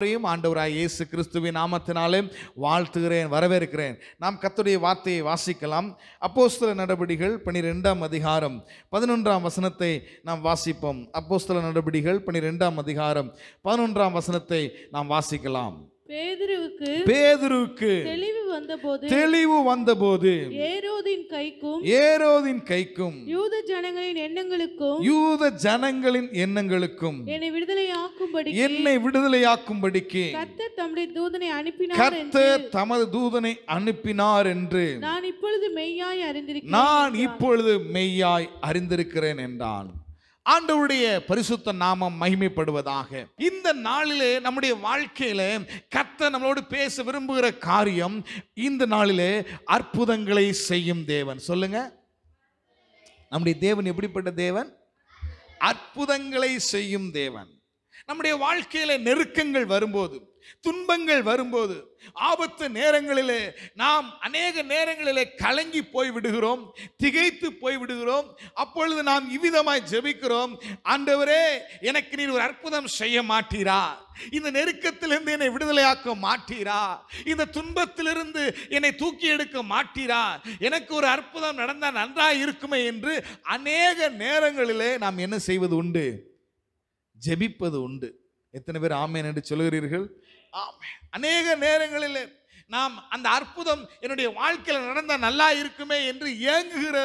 அனைவரையும் ஆண்டவராய் இயேசு கிறிஸ்துவின் நாமத்தினாலே வாழ்த்துகிறேன் வரவேற்கிறேன் நாம் கத்துடைய வார்த்தையை வாசிக்கலாம் அப்போஸ்தல நடவடிகள் பனிரெண்டாம் அதிகாரம் பதினொன்றாம் வசனத்தை நாம் வாசிப்போம் அப்போஸ்தல நடவடிகள் பனிரெண்டாம் அதிகாரம் பதினொன்றாம் வசனத்தை நாம் வாசிக்கலாம் பேதுருவுக்கு தெளிவு வந்தபோது தெளிவு வந்தபோது ஏரோதின் கைக்கும் ஏரோதின் கைக்கும் யூத ஜனங்களின் எண்ணங்களுக்கும் யூத ஜனங்களின் எண்ணங்களுக்கும் என்னை விடுதலையாக்கும்படி என்னை விடுதலையாக்கும்படிக்கு கர்த்தர் தம்முடைய தூதனை அனுப்பினார் கர்த்தர் தமது தூதனை அனுப்பினார் என்று நான் இப்பொழுது மெய்யாய் அறிந்திருக்கிறேன் நான் இப்பொழுது மெய்யாய் அறிந்திருக்கிறேன் என்றான் ஆண்டவருடைய பரிசுத்த நாமம் மகிமைப்படுவதாக இந்த நாளிலே நம்முடைய வாழ்க்கையில கத்த நம்மளோடு பேச விரும்புகிற காரியம் இந்த நாளிலே அற்புதங்களை செய்யும் தேவன் சொல்லுங்க நம்முடைய தேவன் எப்படிப்பட்ட தேவன் அற்புதங்களை செய்யும் தேவன் நம்முடைய வாழ்க்கையில நெருக்கங்கள் வரும்போது துன்பங்கள் வரும்போது ஆபத்து நேரங்களிலே நாம் அநேக நேரங்களிலே கலங்கி போய் விடுகிறோம் திகைத்து போய் விடுகிறோம் அப்பொழுது நாம் இவ்விதமாய் ஜெபிக்கிறோம் ஆண்டவரே எனக்கு நீர் ஒரு அற்புதம் செய்ய மாட்டீரா இந்த நெருக்கத்திலிருந்து என்னை விடுதலையாக்க மாட்டீரா இந்த துன்பத்திலிருந்து என்னை தூக்கி எடுக்க மாட்டீரா எனக்கு ஒரு அற்புதம் நடந்தால் நன்றாக இருக்குமே என்று அநேக நேரங்களிலே நாம் என்ன செய்வது உண்டு ஜெபிப்பது உண்டு எத்தனை பேர் ஆமேன் என்று சொல்கிறீர்கள் அநேக நேரங்களில் நாம் அந்த அற்புதம் என்னுடைய வாழ்க்கையில் நடந்தால் நல்லா இருக்குமே என்று ஏங்குகிற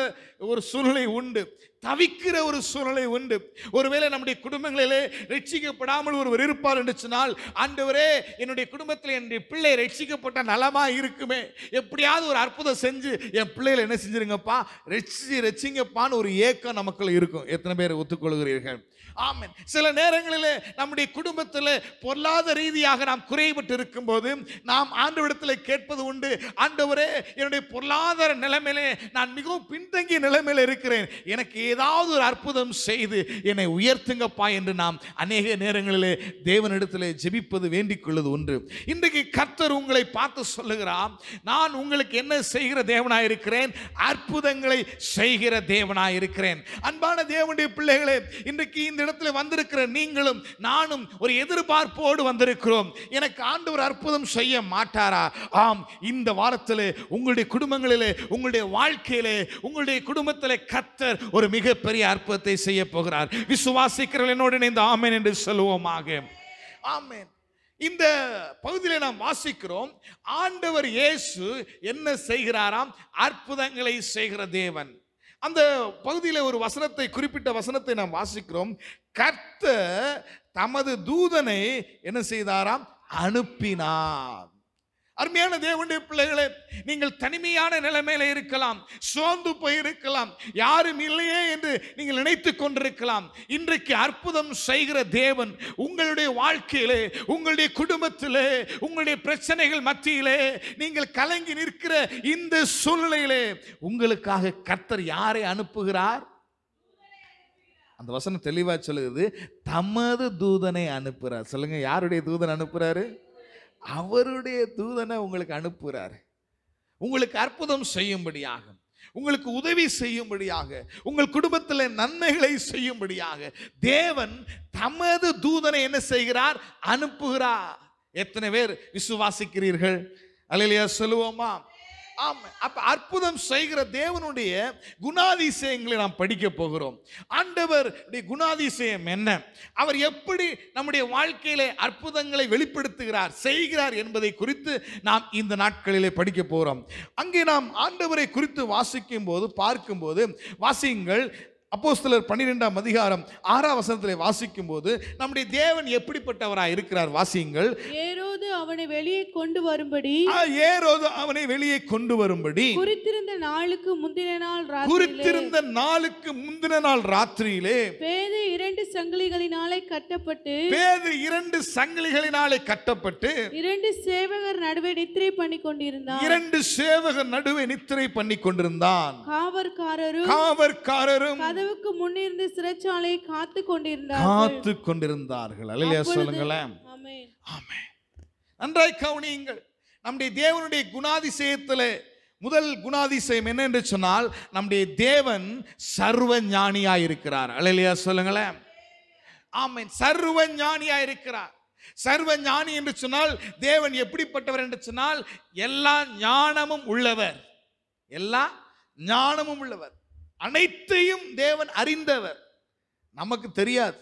ஒரு சூழ்நிலை உண்டு தவிக்கிற ஒரு சூழ்நிலை உண்டு ஒருவேளை நம்முடைய குடும்பங்களிலே ரட்சிக்கப்படாமல் ஒருவர் இருப்பார் என்று சொன்னால் ஆண்டவரே என்னுடைய குடும்பத்தில் என்னுடைய பிள்ளை ரட்சிக்கப்பட்ட நலமாக இருக்குமே எப்படியாவது ஒரு அற்புதம் செஞ்சு என் பிள்ளைகளை என்ன செஞ்சிருங்கப்பா ரட்சி ரட்சிங்கப்பான்னு ஒரு ஏக்கம் நமக்குள்ள இருக்கும் எத்தனை பேர் ஒத்துக்கொள்கிறீர்கள் ஆமன் சில நேரங்களில் நம்முடைய குடும்பத்தில் பொல்லாத ரீதியாக நாம் குறைபட்டு போது நாம் ஆண்டவரிடத்தில் கேட்பது உண்டு ஆண்டவரே என்னுடைய பொருளாதார நிலைமையிலே நான் மிகவும் பின்தங்கிய நிலைமையில் இருக்கிறேன் எனக்கு ஏதாவது ஒரு அற்புதம் செய்து என்னை உயர்த்துங்கப்பா என்று நாம் அநேக நேரங்களிலே தேவனிடத்தில் ஜெபிப்பது வேண்டிக் கொள்வது ஒன்று இன்றைக்கு கர்த்தர் உங்களை பார்த்து சொல்லுகிறார் நான் உங்களுக்கு என்ன செய்கிற தேவனாக இருக்கிறேன் அற்புதங்களை செய்கிற தேவனாக இருக்கிறேன் அன்பான தேவனுடைய பிள்ளைகளே இன்றைக்கு இந்த இடத்துல வந்திருக்கிற நீங்களும் நானும் ஒரு எதிர்பார்ப்போடு வந்திருக்கிறோம் எனக்கு ஆண்டவர் அற்புதம் செய்ய மாட்டாரா ஆம் இந்த வாரத்தில் உங்களுடைய குடும்பங்களிலே உங்களுடைய வாழ்க்கையிலே உங்களுடைய குடும்பத்தில் கத்தர் ஒரு மிகப்பெரிய அற்புதத்தை செய்ய போகிறார் விசுவாசிக்கிறவர்கள் என்னோடு இணைந்து ஆமேன் என்று சொல்லுவோமாக ஆமேன் இந்த பகுதியில் நாம் வாசிக்கிறோம் ஆண்டவர் இயேசு என்ன செய்கிறாராம் அற்புதங்களை செய்கிற தேவன் அந்த பகுதியில் ஒரு வசனத்தை குறிப்பிட்ட வசனத்தை நாம் வாசிக்கிறோம் கர்த்த தமது தூதனை என்ன செய்தாராம் அனுப்பினார் அருமையான தேவனுடைய பிள்ளைகளே நீங்கள் தனிமையான நிலைமையில இருக்கலாம் சோர்ந்து போயிருக்கலாம் யாரும் இல்லையே என்று நீங்கள் நினைத்து கொண்டிருக்கலாம் இன்றைக்கு அற்புதம் செய்கிற தேவன் உங்களுடைய வாழ்க்கையிலே உங்களுடைய குடும்பத்திலே உங்களுடைய பிரச்சனைகள் மத்தியிலே நீங்கள் கலங்கி நிற்கிற இந்த சூழ்நிலையிலே உங்களுக்காக கர்த்தர் யாரை அனுப்புகிறார் அந்த வசனம் தெளிவாக சொல்லுது தமது தூதனை அனுப்புகிறார் சொல்லுங்க யாருடைய தூதன் அனுப்புகிறாரு அவருடைய தூதனை உங்களுக்கு அனுப்புகிறார் உங்களுக்கு அற்புதம் செய்யும்படியாக உங்களுக்கு உதவி செய்யும்படியாக உங்கள் குடும்பத்தில் நன்மைகளை செய்யும்படியாக தேவன் தமது தூதனை என்ன செய்கிறார் அனுப்புகிறார் எத்தனை பேர் விசுவாசிக்கிறீர்கள் அலையிலையா சொல்லுவோமா ஆமா அப்போ அற்புதம் செய்கிற தேவனுடைய குணாதிசயங்களை நாம் படிக்க போகிறோம் ஆண்டவர் குணாதிசயம் என்ன அவர் எப்படி நம்முடைய வாழ்க்கையில அற்புதங்களை வெளிப்படுத்துகிறார் செய்கிறார் என்பதை குறித்து நாம் இந்த நாட்களிலே படிக்க போகிறோம் அங்கே நாம் ஆண்டவரை குறித்து வாசிக்கும் போது பார்க்கும்போது வாசியுங்கள் அப்போ சிலர் பன்னிரெண்டாம் அதிகாரம் ஆறாம் வசனத்தில் வாசிக்கும் போது நம்முடைய தேவன் எப்படிப்பட்டவராக இருக்கிறார் வாசியுங்கள் ஏரோது அவனை வெளியே கொண்டு வரும்படி ஏரோது அவனை வெளியே கொண்டு வரும்படி குறித்திருந்த நாளுக்கு முந்தின நாள் குறித்திருந்த நாளுக்கு முந்தின நாள் ராத்திரியிலே பேது இரண்டு சங்கிலிகளினாலே கட்டப்பட்டு பேது இரண்டு சங்கிலிகளினாலே கட்டப்பட்டு இரண்டு சேவகர் நடுவே நித்திரை பண்ணி கொண்டிருந்தான் இரண்டு சேவகர் நடுவே நித்திரை பண்ணி கொண்டிருந்தான் காவற்காரரும் காவற்காரரும் கதவு கதவுக்கு முன்னிருந்து சிறைச்சாலையை காத்து கொண்டிருந்தார் காத்து கொண்டிருந்தார்கள் அலையிலே சொல்லுங்களேன் ஆமே நன்றாய் கவனியுங்கள் நம்முடைய தேவனுடைய குணாதிசயத்தில் முதல் குணாதிசயம் என்னென்று சொன்னால் நம்முடைய தேவன் சர்வ ஞானியாக இருக்கிறார் அழலியா சொல்லுங்களேன் ஆமை சர்வ ஞானியாக இருக்கிறார் சர்வ ஞானி என்று சொன்னால் தேவன் எப்படிப்பட்டவர் என்று சொன்னால் எல்லா ஞானமும் உள்ளவர் எல்லா ஞானமும் உள்ளவர் அனைத்தையும் தேவன் அறிந்தவர் நமக்கு தெரியாது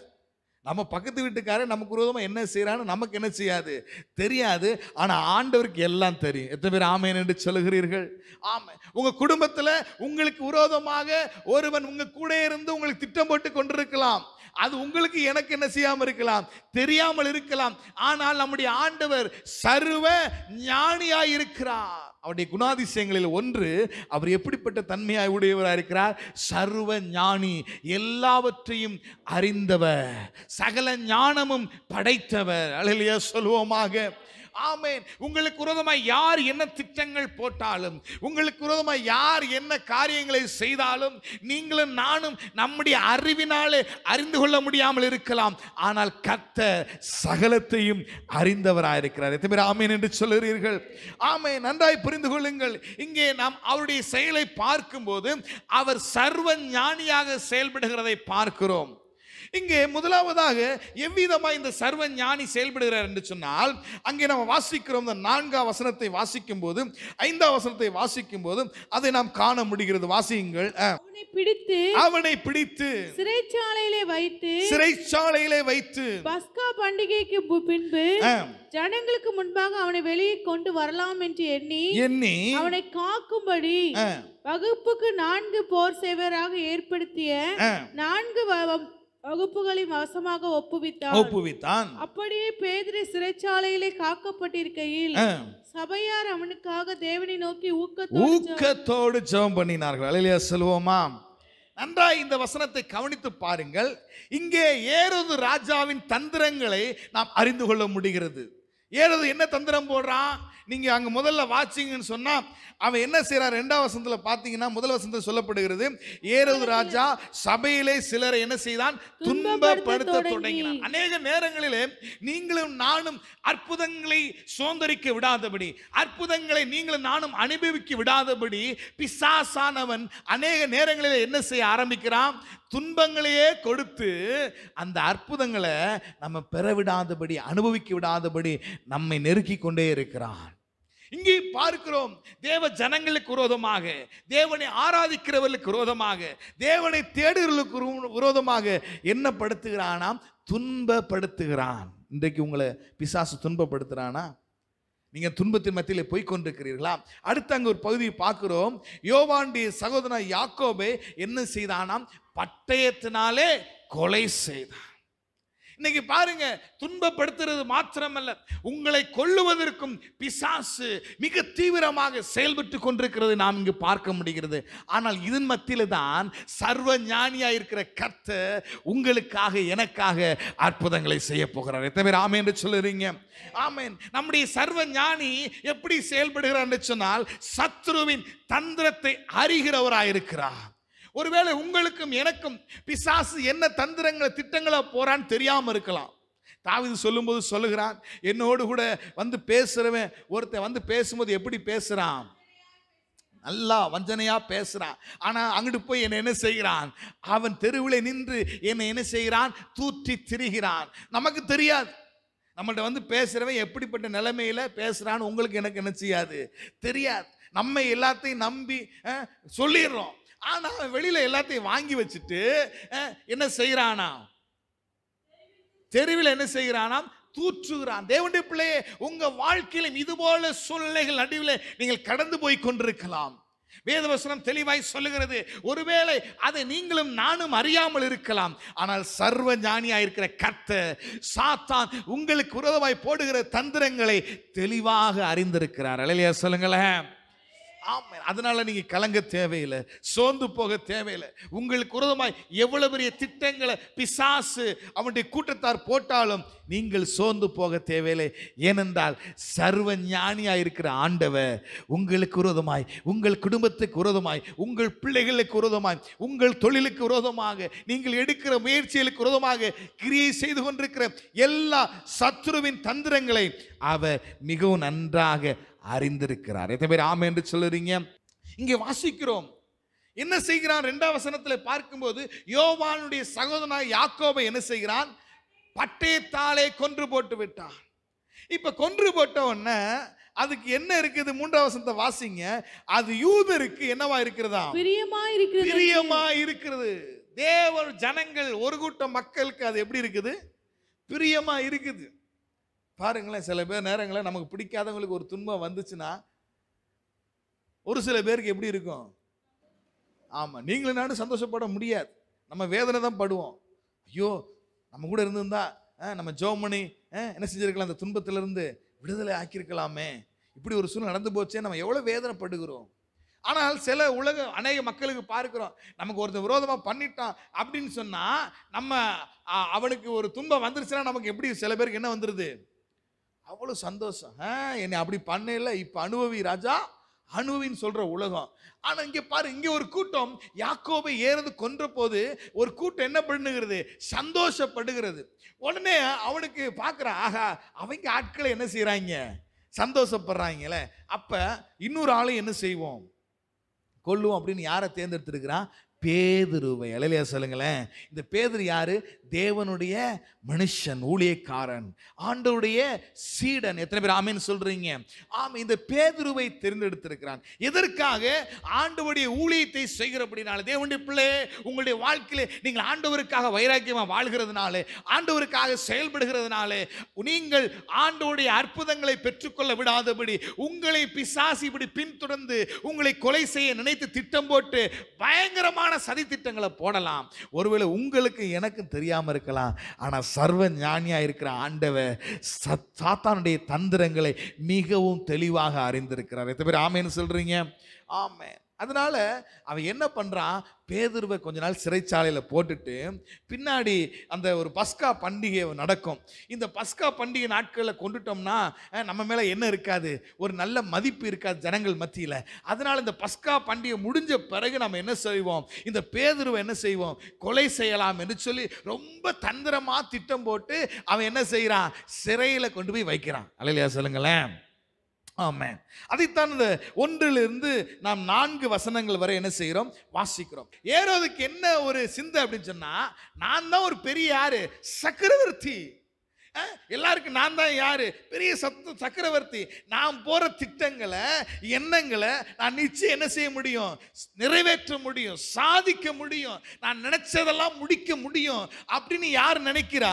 நம்ம பக்கத்து வீட்டுக்காரர் நமக்கு விரோதமாக என்ன செய்கிறான்னு நமக்கு என்ன செய்யாது தெரியாது ஆனால் ஆண்டவருக்கு எல்லாம் தெரியும் எத்தனை பேர் ஆமேன் என்று சொல்லுகிறீர்கள் ஆமை உங்கள் குடும்பத்தில் உங்களுக்கு விரோதமாக ஒருவன் உங்கள் கூட இருந்து உங்களுக்கு திட்டம் போட்டு கொண்டிருக்கலாம் அது உங்களுக்கு எனக்கு என்ன செய்யாமல் இருக்கலாம் தெரியாமல் இருக்கலாம் ஆனால் நம்முடைய ஆண்டவர் சர்வ ஞானியாக இருக்கிறார் அவருடைய குணாதிசயங்களில் ஒன்று அவர் எப்படிப்பட்ட தன்மையாய் உடையவராக இருக்கிறார் சர்வ ஞானி எல்லாவற்றையும் அறிந்தவர் சகல ஞானமும் படைத்தவர் அழகிய சொல்வோமாக ஆமேன் உங்களுக்கு விரோதமாக யார் என்ன திட்டங்கள் போட்டாலும் உங்களுக்கு விரோதமாக யார் என்ன காரியங்களை செய்தாலும் நீங்களும் நானும் நம்முடைய அறிவினாலே அறிந்து கொள்ள முடியாமல் இருக்கலாம் ஆனால் கத்த சகலத்தையும் அறிந்தவராக இருக்கிறார் எத்தனை பேர் ஆமேன் என்று சொல்லுகிறீர்கள் ஆமே நன்றாய் புரிந்து கொள்ளுங்கள் இங்கே நாம் அவருடைய செயலை பார்க்கும்போது அவர் சர்வ ஞானியாக செயல்படுகிறதை பார்க்கிறோம் இங்கே முதலாவதாக எவ்விதமாக இந்த சர்வ ஞானி செயல்படுகிறார் என்று சொன்னால் அங்கே நம்ம வாசிக்கிறோம் இந்த நான்காம் வசனத்தை வாசிக்கும் போது ஐந்தாம் வசனத்தை வாசிக்கும் போது அதை நாம் காண முடிகிறது வாசியுங்கள் பிடித்து அவனை பிடித்து சிறைச்சாலையிலே வைத்து சிறைச்சாலையிலே வைத்து பஸ்கா பண்டிகைக்கு பின்பு ஜனங்களுக்கு முன்பாக அவனை வெளியே கொண்டு வரலாம் என்று எண்ணி எண்ணி அவனை காக்கும்படி வகுப்புக்கு நான்கு போர் சேவராக ஏற்படுத்திய நான்கு வகுப்புகளை வசமாக ஒப்புவித்தான் ஒப்புவித்தான் அப்படியே பேதிரி சிறைச்சாலையிலே காக்கப்பட்டிருக்கையில் சபையார் அவனுக்காக தேவனை நோக்கி ஊக்கத்தோடு ஊக்கத்தோடு ஜெபம் பண்ணினார்கள் அலையிலே செல்வோமா நன்றாய் இந்த வசனத்தை கவனித்து பாருங்கள் இங்கே ஏறது ராஜாவின் தந்திரங்களை நாம் அறிந்து கொள்ள முடிகிறது ஏறது என்ன தந்திரம் போடுறான் நீங்க அங்க முதல்ல வாட்சிங்னு சொன்னா அவன் என்ன செய்கிறான் ரெண்டாவது வசனத்தில் பார்த்தீங்கன்னா முதல் வசனத்தில் சொல்லப்படுகிறது ஏறது ராஜா சபையிலே சிலரை என்ன செய்தான் துன்பப்படுத்த தொடங்கினான் அநேக நேரங்களிலே நீங்களும் நானும் அற்புதங்களை சோந்தரிக்க விடாதபடி அற்புதங்களை நீங்களும் நானும் அனுபவிக்க விடாதபடி பிசாசானவன் அநேக நேரங்களில் என்ன செய்ய ஆரம்பிக்கிறான் துன்பங்களையே கொடுத்து அந்த அற்புதங்களை நம்ம பெற விடாதபடி அனுபவிக்க விடாதபடி நம்மை நெருக்கி கொண்டே இருக்கிறான் இங்கே பார்க்கிறோம் தேவ ஜனங்களுக்கு விரோதமாக தேவனை ஆராதிக்கிறவர்களுக்கு விரோதமாக தேவனை தேடுகிறவர்களுக்கு விரோதமாக என்ன படுத்துகிறானாம் துன்பப்படுத்துகிறான் இன்றைக்கு உங்களை பிசாசு துன்பப்படுத்துகிறானா நீங்கள் துன்பத்தின் மத்தியில் போய் கொண்டிருக்கிறீர்களா அடுத்து அங்கே ஒரு பகுதியை பார்க்குறோம் யோவாண்டி சகோதரன் யாக்கோபே என்ன செய்தானாம் பட்டயத்தினாலே கொலை செய்தான் இன்னைக்கு பாருங்க துன்பப்படுத்துறது மாத்திரமல்ல உங்களை கொள்ளுவதற்கும் பிசாசு மிக தீவிரமாக செயல்பட்டு கொண்டிருக்கிறது நாம் இங்கு பார்க்க முடிகிறது ஆனால் இதன் மத்தியில் தான் சர்வ ஞானியாக இருக்கிற கர்த்த உங்களுக்காக எனக்காக அற்புதங்களை செய்ய போகிறார் எத்தனை பேர் ஆமே என்று சொல்லுறீங்க ஆமேன் நம்முடைய சர்வ ஞானி எப்படி செயல்படுகிறார் என்று சொன்னால் சத்ருவின் தந்திரத்தை அறிகிறவராயிருக்கிறார் ஒருவேளை உங்களுக்கும் எனக்கும் பிசாசு என்ன தந்திரங்களை திட்டங்களை போறான்னு தெரியாமல் இருக்கலாம் தாவிது சொல்லும்போது சொல்லுகிறான் என்னோடு கூட வந்து பேசுகிறவன் ஒருத்தன் வந்து பேசும்போது எப்படி பேசுகிறான் நல்லா வஞ்சனையாக பேசுகிறான் ஆனால் அங்கிட்டு போய் என்னை என்ன செய்கிறான் அவன் தெருவில் நின்று என்னை என்ன செய்கிறான் தூற்றி திரிகிறான் நமக்கு தெரியாது நம்மள்கிட்ட வந்து பேசுகிறவன் எப்படிப்பட்ட நிலைமையில் பேசுகிறான்னு உங்களுக்கு எனக்கு என்ன செய்யாது தெரியாது நம்ம எல்லாத்தையும் நம்பி சொல்லிடுறோம் ஆனால் அவன் வெளியில் எல்லாத்தையும் வாங்கி வச்சுட்டு என்ன செய்கிறானா தெருவில் என்ன செய்கிறானாம் தூற்றுகிறான் தேவண்டி பிள்ளையே உங்கள் வாழ்க்கையிலும் இதுபோல சூழ்நிலைகள் நடுவில் நீங்கள் கடந்து போய் கொண்டிருக்கலாம் வேதவசனம் தெளிவாய் சொல்லுகிறது ஒருவேளை அதை நீங்களும் நானும் அறியாமல் இருக்கலாம் ஆனால் சர்வ ஞானியாக இருக்கிற கர்த்த சாத்தான் உங்களுக்கு உரதமாய் போடுகிற தந்திரங்களை தெளிவாக அறிந்திருக்கிறார் அழலியா சொல்லுங்களேன் ஆமாம் அதனால் நீங்கள் கலங்க தேவையில்லை சோர்ந்து போக தேவையில்லை உங்களுக்கு உரதமாய் எவ்வளோ பெரிய திட்டங்களை பிசாசு அவனுடைய கூட்டத்தார் போட்டாலும் நீங்கள் சோர்ந்து போக தேவையில்லை ஏனென்றால் சர்வ ஞானியாக இருக்கிற ஆண்டவர் உங்களுக்கு உரதமாய் உங்கள் குடும்பத்துக்கு உரதமாய் உங்கள் பிள்ளைகளுக்கு உரதமாய் உங்கள் தொழிலுக்கு உரதமாக நீங்கள் எடுக்கிற முயற்சிகளுக்கு உரதமாக கிரியை செய்து கொண்டிருக்கிற எல்லா சத்ருவின் தந்திரங்களை அவர் மிகவும் நன்றாக அறிந்திருக்கிறார் எத்தனை பேர் ஆமை என்று சொல்லுறீங்க இங்கே வாசிக்கிறோம் என்ன செய்கிறான் ரெண்டாம் வசனத்தில் பார்க்கும்போது யோவானுடைய சகோதரனாக யாக்கோபை என்ன செய்கிறான் பட்டயத்தாலே கொன்று போட்டு விட்டான் இப்போ கொன்று போட்ட உடனே அதுக்கு என்ன இருக்குது மூன்றாம் வசனத்தை வாசிங்க அது யூதருக்கு என்னவா இருக்கிறதா பிரியமா இருக்கிறது பிரியமா இருக்கிறது தேவர் ஜனங்கள் ஒரு கூட்ட மக்களுக்கு அது எப்படி இருக்குது பிரியமா இருக்குது பாருங்களேன் சில பேர் நேரங்களில் நமக்கு பிடிக்காதவங்களுக்கு ஒரு துன்பம் வந்துச்சுன்னா ஒரு சில பேருக்கு எப்படி இருக்கும் ஆமாம் நீங்களும் நானும் சந்தோஷப்பட முடியாது நம்ம வேதனை தான் படுவோம் ஐயோ நம்ம கூட இருந்திருந்தா நம்ம ஜோமணி என்ன செஞ்சுருக்கலாம் அந்த துன்பத்திலிருந்து விடுதலை ஆக்கியிருக்கலாமே இப்படி ஒரு சூழ்நிலை நடந்து போச்சே நம்ம எவ்வளோ வேதனைப்படுகிறோம் ஆனால் சில உலக அநேக மக்களுக்கு பார்க்கிறோம் நமக்கு ஒருத்தர் விரோதமாக பண்ணிட்டான் அப்படின்னு சொன்னால் நம்ம அவனுக்கு ஒரு துன்பம் வந்துருச்சுன்னா நமக்கு எப்படி சில பேருக்கு என்ன வந்துடுது அவ்வளோ சந்தோஷம் என்னை அப்படி பண்ணல இப்போ அனுபவி ராஜா அணுவின்னு சொல்கிற உலகம் ஆனால் இங்கே பாரு இங்கே ஒரு கூட்டம் யாக்கோபை ஏறது கொன்ற போது ஒரு கூட்டம் என்ன பண்ணுகிறது சந்தோஷப்படுகிறது உடனே அவனுக்கு பார்க்குற ஆகா அவங்க ஆட்களை என்ன செய்கிறாங்க சந்தோஷப்படுறாங்களே அப்போ இன்னொரு ஆளும் என்ன செய்வோம் கொல்லுவோம் அப்படின்னு யாரை தேர்ந்தெடுத்துருக்கிறான் பேதுருவை இளையா சொல்லுங்களேன் இந்த பேதுரு யார் தேவனுடைய மனுஷன் ஊழியக்காரன் ஆண்டவுடைய சீடன் எத்தனை பேர் ஆமின்னு சொல்றீங்க ஆம் இந்த பேதுருவை தேர்ந்தெடுத்திருக்கிறான் எதற்காக ஆண்டவுடைய ஊழியத்தை செய்கிறபடினால தேவனுடைய பிள்ளையே உங்களுடைய வாழ்க்கையில் நீங்கள் ஆண்டவருக்காக வைராக்கியமாக வாழ்கிறதுனாலே ஆண்டவருக்காக செயல்படுகிறதுனாலே நீங்கள் ஆண்டோடைய அற்புதங்களை பெற்றுக்கொள்ள விடாதபடி உங்களை பிசாசி இப்படி பின்தொடர்ந்து உங்களை கொலை செய்ய நினைத்து திட்டம் போட்டு பயங்கரமான சதி திட்டங்களை போடலாம் ஒருவேளை உங்களுக்கு எனக்கு தெரியாமல் தெரியாமல் இருக்கலாம் ஆனால் சர்வ ஞானியாக இருக்கிற ஆண்டவர் சத் சாத்தானுடைய தந்திரங்களை மிகவும் தெளிவாக அறிந்திருக்கிறார் எத்தனை பேர் ஆமேன்னு சொல்கிறீங்க ஆமே அதனால் அவன் என்ன பண்ணுறான் பேதுருவை கொஞ்ச நாள் சிறைச்சாலையில் போட்டுட்டு பின்னாடி அந்த ஒரு பஸ்கா பண்டிகை நடக்கும் இந்த பஸ்கா பண்டிகை நாட்களில் கொண்டுட்டோம்னா நம்ம மேலே என்ன இருக்காது ஒரு நல்ல மதிப்பு இருக்காது ஜனங்கள் மத்தியில் அதனால் இந்த பஸ்கா பண்டிகை முடிஞ்ச பிறகு நம்ம என்ன செய்வோம் இந்த பேதுருவை என்ன செய்வோம் கொலை செய்யலாம் என்று சொல்லி ரொம்ப தந்திரமாக திட்டம் போட்டு அவன் என்ன செய்கிறான் சிறையில் கொண்டு போய் வைக்கிறான் அலையா சொல்லுங்களேன் ஆமாம் அதைத்தான் இந்த ஒன்றிலிருந்து நாம் நான்கு வசனங்கள் வரை என்ன செய்கிறோம் வாசிக்கிறோம் ஏறோதுக்கு என்ன ஒரு சிந்தை அப்படின்னு சொன்னால் நான் தான் ஒரு பெரிய யார் சக்கரவர்த்தி எல்லாருக்கும் நான் தான் யார் பெரிய சத்த சக்கரவர்த்தி நான் போகிற திட்டங்களை எண்ணங்களை நான் நிச்சயம் என்ன செய்ய முடியும் நிறைவேற்ற முடியும் சாதிக்க முடியும் நான் நினச்சதெல்லாம் முடிக்க முடியும் அப்படின்னு யார் நினைக்கிறா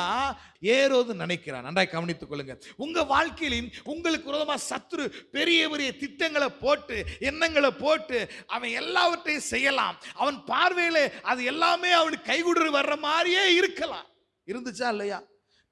ஏறோது நினைக்கிறான் நன்றாக கவனித்துக் கொள்ளுங்க உங்கள் வாழ்க்கையிலும் உங்களுக்கு உரதமாக சத்ரு பெரிய பெரிய திட்டங்களை போட்டு எண்ணங்களை போட்டு அவன் எல்லாவற்றையும் செய்யலாம் அவன் பார்வையில் அது எல்லாமே அவனுக்கு கைகுடுற வர்ற மாதிரியே இருக்கலாம் இருந்துச்சா இல்லையா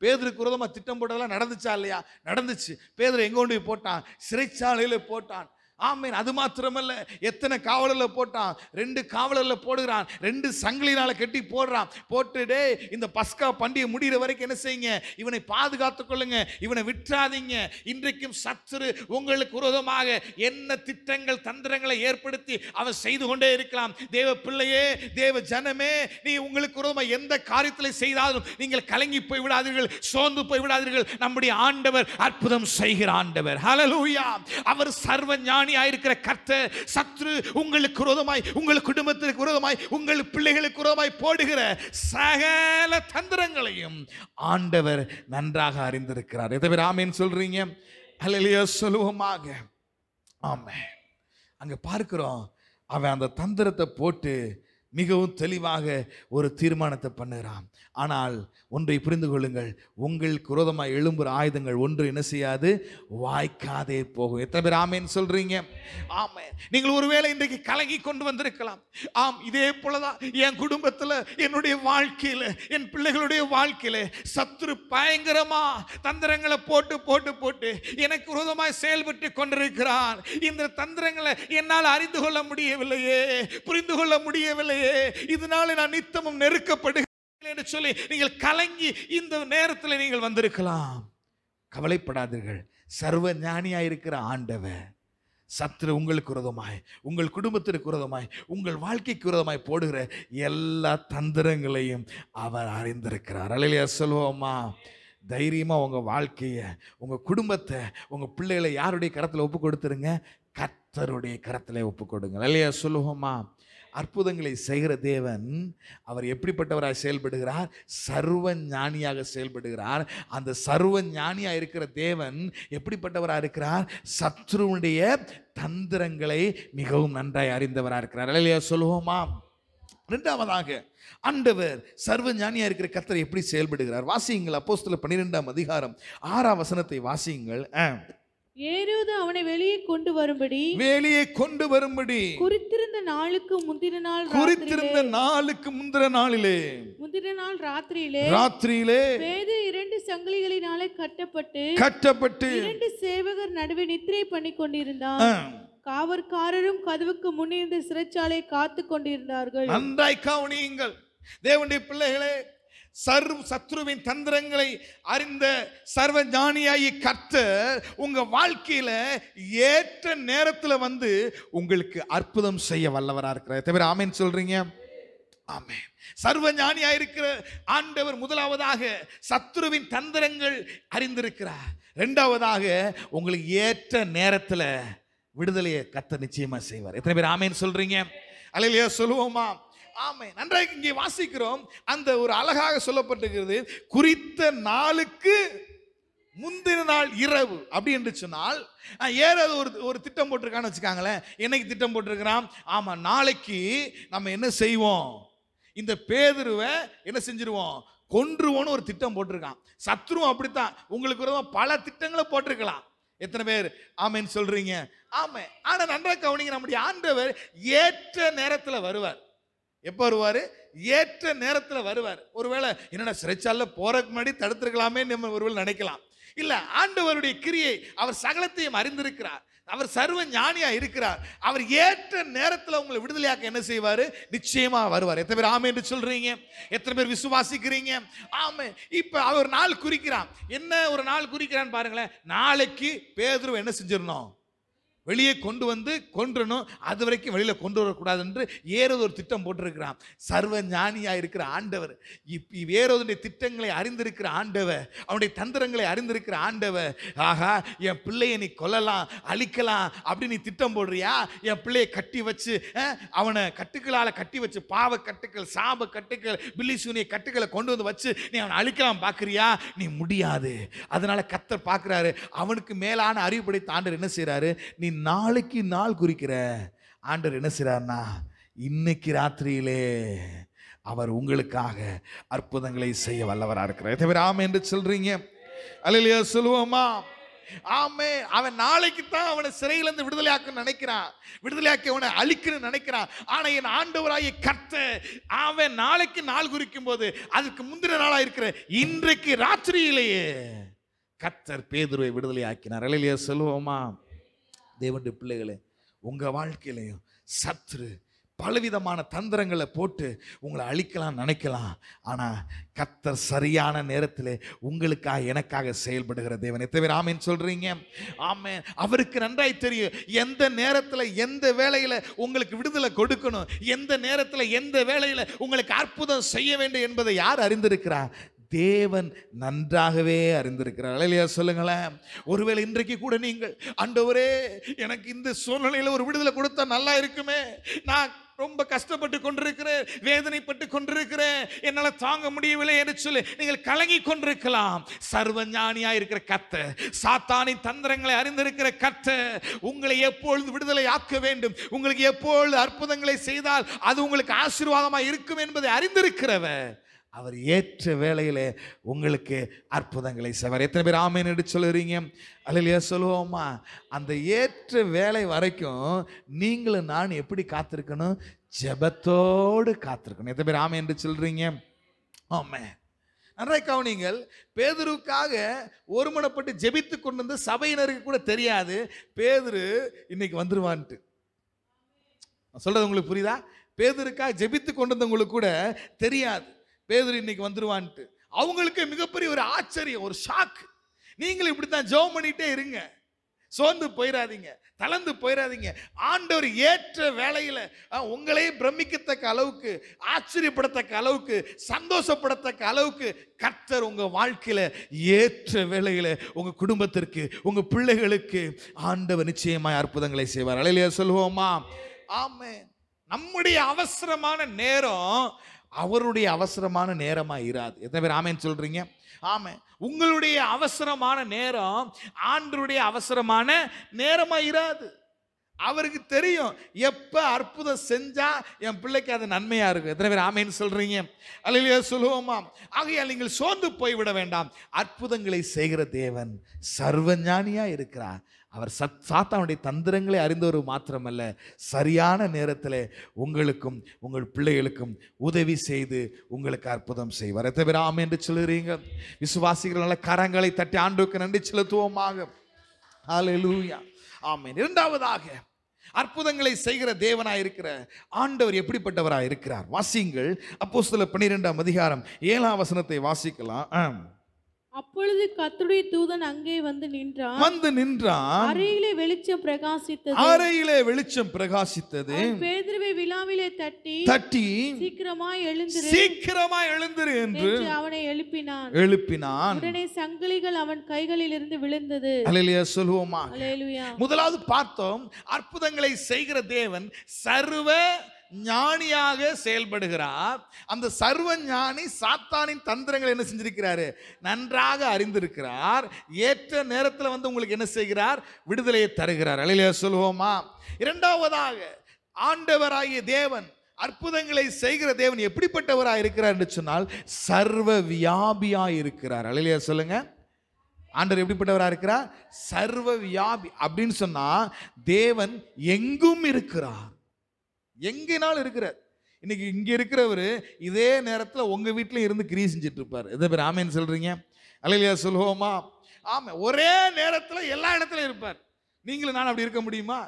பேதருக்கு விரோதமாக திட்டம் போட்டதெல்லாம் நடந்துச்சா இல்லையா நடந்துச்சு பேதர் எங்கே கொண்டு போய் போட்டான் சிறைச்சாலையில் போட்டான் ஆமீன் அது மாத்திரமல்ல எத்தனை காவலரில் போட்டான் ரெண்டு காவலரில் போடுகிறான் ரெண்டு சங்கிலினால் கட்டி போடுறான் போட்டுடே இந்த பஸ்கா பண்டிகை முடிகிற வரைக்கும் என்ன செய்யுங்க இவனை பாதுகாத்து கொள்ளுங்க இவனை விட்டுறாதீங்க இன்றைக்கும் சத்துரு உங்களுக்கு உரோதமாக என்ன திட்டங்கள் தந்திரங்களை ஏற்படுத்தி அவன் செய்து கொண்டே இருக்கலாம் தேவ பிள்ளையே தேவ ஜனமே நீ உங்களுக்கு உரோதமாக எந்த காரியத்தில் செய்தாலும் நீங்கள் கலங்கி போய் விடாதீர்கள் சோர்ந்து போய் விடாதீர்கள் நம்முடைய ஆண்டவர் அற்புதம் செய்கிற ஆண்டவர் ஹலலூயா அவர் சர்வ ஞான ஆயிருக்கிற கர்த்த சத்ரு உங்களுக்கு விரோதமாய் உங்கள் குடும்பத்திற்கு விரோதமாய் உங்கள் பிள்ளைகளுக்கு விரோதமாய் போடுகிற சகல தந்திரங்களையும் ஆண்டவர் நன்றாக அறிந்திருக்கிறார் எதை பேர் சொல்றீங்க அல்லையோ சொல்லுவோமாக ஆமே அங்கே பார்க்கிறோம் அவன் அந்த தந்திரத்தை போட்டு மிகவும் தெளிவாக ஒரு தீர்மானத்தை பண்ணுறான் ஆனால் ஒன்றை புரிந்து கொள்ளுங்கள் உங்கள் குரோதமாக எழும்புற ஆயுதங்கள் ஒன்று என்ன செய்யாது வாய்க்காதே போகும் எத்தனை பேர் ஆமேன்னு சொல்கிறீங்க ஆமே நீங்கள் ஒருவேளை இன்றைக்கு கலங்கி கொண்டு வந்திருக்கலாம் ஆம் இதே போலதான் என் குடும்பத்தில் என்னுடைய வாழ்க்கையில் என் பிள்ளைகளுடைய வாழ்க்கையில் சத்துரு பயங்கரமாக தந்திரங்களை போட்டு போட்டு போட்டு எனக்கு விரோதமாக செயல்பட்டு கொண்டிருக்கிறான் இந்த தந்திரங்களை என்னால் அறிந்து கொள்ள முடியவில்லையே புரிந்து கொள்ள முடியவில்லையே இதனால நான் நித்தமும் நெருக்கப்படுகிறேன் என்று சொல்லி நீங்கள் கலங்கி இந்த நேரத்தில் நீங்கள் வந்திருக்கலாம் கவலைப்படாதீர்கள் சர்வ ஞானியாயிருக்கிற இருக்கிற ஆண்டவர் சத்துரு உங்களுக்கு உரதமாய் உங்கள் குடும்பத்திற்கு உரதமாய் உங்கள் வாழ்க்கைக்கு உரதமாய் போடுகிற எல்லா தந்திரங்களையும் அவர் அறிந்திருக்கிறார் அலையிலையா சொல்வோமா தைரியமாக உங்கள் வாழ்க்கையை உங்கள் குடும்பத்தை உங்கள் பிள்ளைகளை யாருடைய கரத்தில் ஒப்பு கொடுத்துருங்க கத்தருடைய கரத்தில் ஒப்பு கொடுங்க இல்லையா சொல்லுவோமா அற்புதங்களை செய்கிற தேவன் அவர் எப்படிப்பட்டவராக செயல்படுகிறார் சர்வ ஞானியாக செயல்படுகிறார் அந்த சர்வ ஞானியாக இருக்கிற தேவன் எப்படிப்பட்டவராக இருக்கிறார் சத்ருவுடைய தந்திரங்களை மிகவும் நன்றாய் அறிந்தவராக இருக்கிறார் இல்லையா சொல்லுவோமா ரெண்டாவதாக அண்டவர் சர்வ ஞானியாக இருக்கிற கத்தரை எப்படி செயல்படுகிறார் வாசியுங்கள் அப்போஸ்தில் பன்னிரெண்டாம் அதிகாரம் ஆறாம் வசனத்தை வாசியுங்கள் ஏரோது அவனை வெளியே கொண்டு வரும்படி வெளியே கொண்டு வரும்படி குறித்திருந்த நாளுக்கு முந்தின நாள் குறித்திருந்த நாளுக்கு முந்தின நாளிலே முந்தின நாள் ராத்திரியிலே ராத்திரியிலே வேது இரண்டு சங்கிலிகளினாலே கட்டப்பட்டு கட்டப்பட்டு இரண்டு சேவகர் நடுவே நித்திரை பண்ணி கொண்டிருந்தான் காவற்காரரும் கதவுக்கு முன்னிருந்த சிறைச்சாலை காத்து கொண்டிருந்தார்கள் நன்றாய் கவனியுங்கள் தேவனுடைய பிள்ளைகளே சர்வ சத்ருவின் தந்திரங்களை அறிந்த சர்வ ஞானியாயி கர்த்தர் உங்கள் வாழ்க்கையில் ஏற்ற நேரத்தில் வந்து உங்களுக்கு அற்புதம் செய்ய வல்லவராக இருக்கிறார் தவிர ஆமேன்னு சொல்கிறீங்க ஆமே சர்வ ஞானியா இருக்கிற ஆண்டவர் முதலாவதாக சத்ருவின் தந்திரங்கள் அறிந்திருக்கிறார் ரெண்டாவதாக உங்களுக்கு ஏற்ற நேரத்தில் விடுதலையை கத்த நிச்சயமாக செய்வார் எத்தனை பேர் ஆமேன்னு சொல்கிறீங்க அலையிலையா சொல்லுவோமா ஆமை நன்றாக இங்கே வாசிக்கிறோம் அந்த ஒரு அழகாக சொல்லப்பட்டிருக்கிறது குறித்த நாளுக்கு முந்தின நாள் இரவு அப்படி என்று சொன்னால் ஏறாவது ஒரு ஒரு திட்டம் போட்டிருக்கான்னு வச்சுக்காங்களேன் என்னைக்கு திட்டம் போட்டிருக்கிறான் ஆமாம் நாளைக்கு நம்ம என்ன செய்வோம் இந்த பேதுருவை என்ன செஞ்சிருவோம் கொன்றுவோன்னு ஒரு திட்டம் போட்டிருக்கான் சத்ருவம் அப்படித்தான் உங்களுக்கு விரோதமாக பல திட்டங்களை போட்டிருக்கலாம் எத்தனை பேர் ஆமைன்னு சொல்கிறீங்க ஆமை ஆனால் நன்றாக கவனிங்க நம்முடைய ஆண்டவர் ஏற்ற நேரத்தில் வருவார் எப்போ வருவார் ஏற்ற நேரத்தில் வருவார் ஒருவேளை என்னடா சிறைச்சாலில் போகிறதுக்கு முன்னாடி தடுத்துருக்கலாமே நம்ம ஒருவேளை நினைக்கலாம் இல்லை ஆண்டவருடைய கிரியை அவர் சகலத்தையும் அறிந்திருக்கிறார் அவர் சர்வ ஞானியா இருக்கிறார் அவர் ஏற்ற நேரத்தில் உங்களை விடுதலையாக்க என்ன செய்வார் நிச்சயமா வருவார் எத்தனை பேர் ஆமே என்று சொல்றீங்க எத்தனை பேர் விசுவாசிக்கிறீங்க ஆமே இப்போ அவர் நாள் குறிக்கிறான் என்ன ஒரு நாள் குறிக்கிறான்னு பாருங்களேன் நாளைக்கு பேதுருவ என்ன செஞ்சிடணும் வெளியே கொண்டு வந்து கொன்றணும் அது வரைக்கும் வெளியில் கொண்டு வரக்கூடாது என்று ஏறது ஒரு திட்டம் போட்டிருக்கிறான் சர்வ ஞானியாக இருக்கிற ஆண்டவர் இப்போ வேறோதனுடைய திட்டங்களை அறிந்திருக்கிற ஆண்டவர் அவனுடைய தந்திரங்களை அறிந்திருக்கிற ஆண்டவர் ஆகா என் பிள்ளையை நீ கொல்லலாம் அழிக்கலாம் அப்படின்னு நீ திட்டம் போடுறியா என் பிள்ளையை கட்டி வச்சு அவனை கட்டுக்களால் கட்டி வச்சு பாவ கட்டுக்கள் சாப கட்டுக்கள் பில்லி சூனிய கட்டுக்களை கொண்டு வந்து வச்சு நீ அவனை அழிக்கலாம் பார்க்குறியா நீ முடியாது அதனால் கத்தர் பார்க்குறாரு அவனுக்கு மேலான அறிவுப்படை தாண்டர் என்ன செய்கிறாரு நீ நாளைக்கு நாள் குறிக்கிற ஆண்டவர் என்ன செய்கிறார்னா இன்னைக்கு ராத்திரியிலே அவர் உங்களுக்காக அற்புதங்களை செய்ய வல்லவராக இருக்கிறார் தவிர ஆம் என்று சொல்றீங்க அலையிலையா சொல்லுவோமா ஆமே அவன் நாளைக்கு தான் அவனை சிறையிலிருந்து விடுதலையாக்க நினைக்கிறான் விடுதலையாக்கி அவனை அழிக்கணும்னு நினைக்கிறான் ஆனால் என் ஆண்டவராய கர்த்த அவன் நாளைக்கு நாள் குறிக்கும் போது அதுக்கு முந்தின நாளாக இருக்கிற இன்றைக்கு ராத்திரியிலேயே கர்த்தர் பேதுருவை விடுதலை ஆக்கினார் அலையிலையா சொல்லுவோமா தேவனுடைய பிள்ளைகளே உங்கள் வாழ்க்கையிலையும் சத்ரு பலவிதமான தந்திரங்களை போட்டு உங்களை அழிக்கலாம் நினைக்கலாம் ஆனால் கத்தர் சரியான நேரத்தில் உங்களுக்காக எனக்காக செயல்படுகிற தேவன் எத்தனை பேர் ஆமேன் சொல்கிறீங்க ஆமேன் அவருக்கு நன்றாய் தெரியும் எந்த நேரத்தில் எந்த வேலையில் உங்களுக்கு விடுதலை கொடுக்கணும் எந்த நேரத்தில் எந்த வேலையில் உங்களுக்கு அற்புதம் செய்ய வேண்டும் என்பதை யார் அறிந்திருக்கிறார் தேவன் நன்றாகவே அறிந்திருக்கிறார் இல்லையா சொல்லுங்களேன் ஒருவேளை இன்றைக்கு கூட நீங்கள் அண்டவரே எனக்கு இந்த சூழ்நிலையில் ஒரு விடுதலை கொடுத்தா நல்லா இருக்குமே நான் ரொம்ப கஷ்டப்பட்டு கொண்டிருக்கிறேன் வேதனைப்பட்டு கொண்டிருக்கிறேன் என்னால் தாங்க முடியவில்லை என்று சொல்லி நீங்கள் கலங்கி கொண்டிருக்கலாம் சர்வஞானியாக இருக்கிற கத்த சாத்தானி தந்திரங்களை அறிந்திருக்கிற கத்த உங்களை எப்பொழுது விடுதலை ஆக்க வேண்டும் உங்களுக்கு எப்பொழுது அற்புதங்களை செய்தால் அது உங்களுக்கு ஆசீர்வாதமாக இருக்கும் என்பதை அறிந்திருக்கிறவர் அவர் ஏற்ற வேலையில் உங்களுக்கு அற்புதங்களை செய்வார் எத்தனை பேர் ஆமேன் எடுத்து சொல்லுறீங்க அல்லையா சொல்லுவோமா அந்த ஏற்ற வேலை வரைக்கும் நீங்களும் நான் எப்படி காத்திருக்கணும் ஜபத்தோடு காத்திருக்கணும் எத்தனை பேர் ஆமே என்று சொல்கிறீங்க ஆமே நன்றாய் கவனிங்கள் பேதருக்காக ஒருமனப்பட்டு ஜெபித்து கொண்டு வந்து சபையினருக்கு கூட தெரியாது பேதரு இன்னைக்கு வந்துருவான்ட்டு சொல்கிறது உங்களுக்கு புரியுதா பேதருக்காக ஜெபித்து கொண்டு வந்தவங்களுக்கு கூட தெரியாது பேதர் இன்னைக்கு வந்துருவான்ட்டு அவங்களுக்கு மிகப்பெரிய ஒரு ஆச்சரியம் ஒரு ஷாக் நீங்களும் இப்படி தான் ஜெபம் பண்ணிகிட்டே இருங்க சோர்ந்து போயிடாதீங்க தளர்ந்து போயிடாதீங்க ஆண்டவர் ஏற்ற வேலையில் உங்களையே பிரமிக்கத்தக்க அளவுக்கு ஆச்சரியப்படத்தக்க அளவுக்கு சந்தோஷப்படத்தக்க அளவுக்கு கர்த்தர் உங்கள் வாழ்க்கையில் ஏற்ற வேலையில் உங்கள் குடும்பத்திற்கு உங்கள் பிள்ளைகளுக்கு ஆண்டவர் நிச்சயமாய் அற்புதங்களை செய்வார் அலையிலேயே சொல்லுவோமா ஆமே நம்முடைய அவசரமான நேரம் அவருடைய அவசரமான நேரமாக இராது எத்தனை பேர் ஆமேன்னு சொல்கிறீங்க ஆமாம் உங்களுடைய அவசரமான நேரம் ஆண்டருடைய அவசரமான நேரமாக இராது அவருக்கு தெரியும் எப்போ அற்புதம் செஞ்சால் என் பிள்ளைக்கு அது நன்மையாக இருக்கும் எத்தனை பேர் ஆமைன்னு சொல்கிறீங்க அல்லையா சொல்லுவோமா ஆகையால் நீங்கள் சோர்ந்து போய்விட வேண்டாம் அற்புதங்களை செய்கிற தேவன் சர்வஞானியாக இருக்கிறார் அவர் சத் சாத்தானுடைய தந்திரங்களை அறிந்தவர் மாத்திரமல்ல சரியான நேரத்தில் உங்களுக்கும் உங்கள் பிள்ளைகளுக்கும் உதவி செய்து உங்களுக்கு அற்புதம் செய்வார் தவிராம என்று சொல்லுறீங்க விசுவாசிகள் நல்ல கரங்களை தட்டி ஆண்டுக்கு நன்றி செலுத்துவோமாக ஆலூயா ஆமேன் இரண்டாவதாக அற்புதங்களை செய்கிற தேவனாக இருக்கிற ஆண்டவர் எப்படிப்பட்டவராக இருக்கிறார் வாசிங்கள் அப்போ சில பன்னிரெண்டாம் அதிகாரம் ஏழாம் வசனத்தை வாசிக்கலாம் அப்பொழுது கத்துடைய தூதன் அங்கே வந்து நின்றான் வந்து நின்றான் அறையிலே வெளிச்சம் பிரகாசித்தது அறையிலே வெளிச்சம் பிரகாசித்தது பேதுருவை விழாவிலே தட்டி தட்டி சீக்கிரமா எழுந்திரு சீக்கிரமா எழுந்திரு என்று அவனை எழுப்பினான் எழுப்பினான் உடனே சங்கிலிகள் அவன் கைகளில் இருந்து விழுந்தது அல்லேலூயா சொல்லுவோமா முதலாவது பார்த்தோம் அற்புதங்களை செய்கிற தேவன் சர்வ ஞானியாக செயல்படுகிறார் அந்த சர்வ ஞானி சாத்தானின் தந்திரங்கள் என்ன செஞ்சிருக்கிறாரு நன்றாக அறிந்திருக்கிறார் ஏற்ற நேரத்தில் வந்து உங்களுக்கு என்ன செய்கிறார் விடுதலையை தருகிறார் அழிலே சொல்வோமா இரண்டாவதாக ஆண்டவராகிய தேவன் அற்புதங்களை செய்கிற தேவன் எப்படிப்பட்டவராக இருக்கிறார் என்று சொன்னால் சர்வ வியாபியாக இருக்கிறார் அழிலையா சொல்லுங்க ஆண்டவர் எப்படிப்பட்டவராக இருக்கிறார் சர்வ வியாபி அப்படின்னு சொன்னால் தேவன் எங்கும் இருக்கிறார் எங்கேனாலும் இருக்கிறார் இன்னைக்கு இங்கே இருக்கிறவர் இதே நேரத்தில் உங்கள் வீட்டிலையும் இருந்து கிரி செஞ்சுட்டு இருப்பார் எதை பேர் ஆமேன்னு சொல்கிறீங்க அலையிலையா சொல்லுவோமா ஆமாம் ஒரே நேரத்தில் எல்லா இடத்துலையும் இருப்பார் நீங்களும் நான் அப்படி இருக்க முடியுமா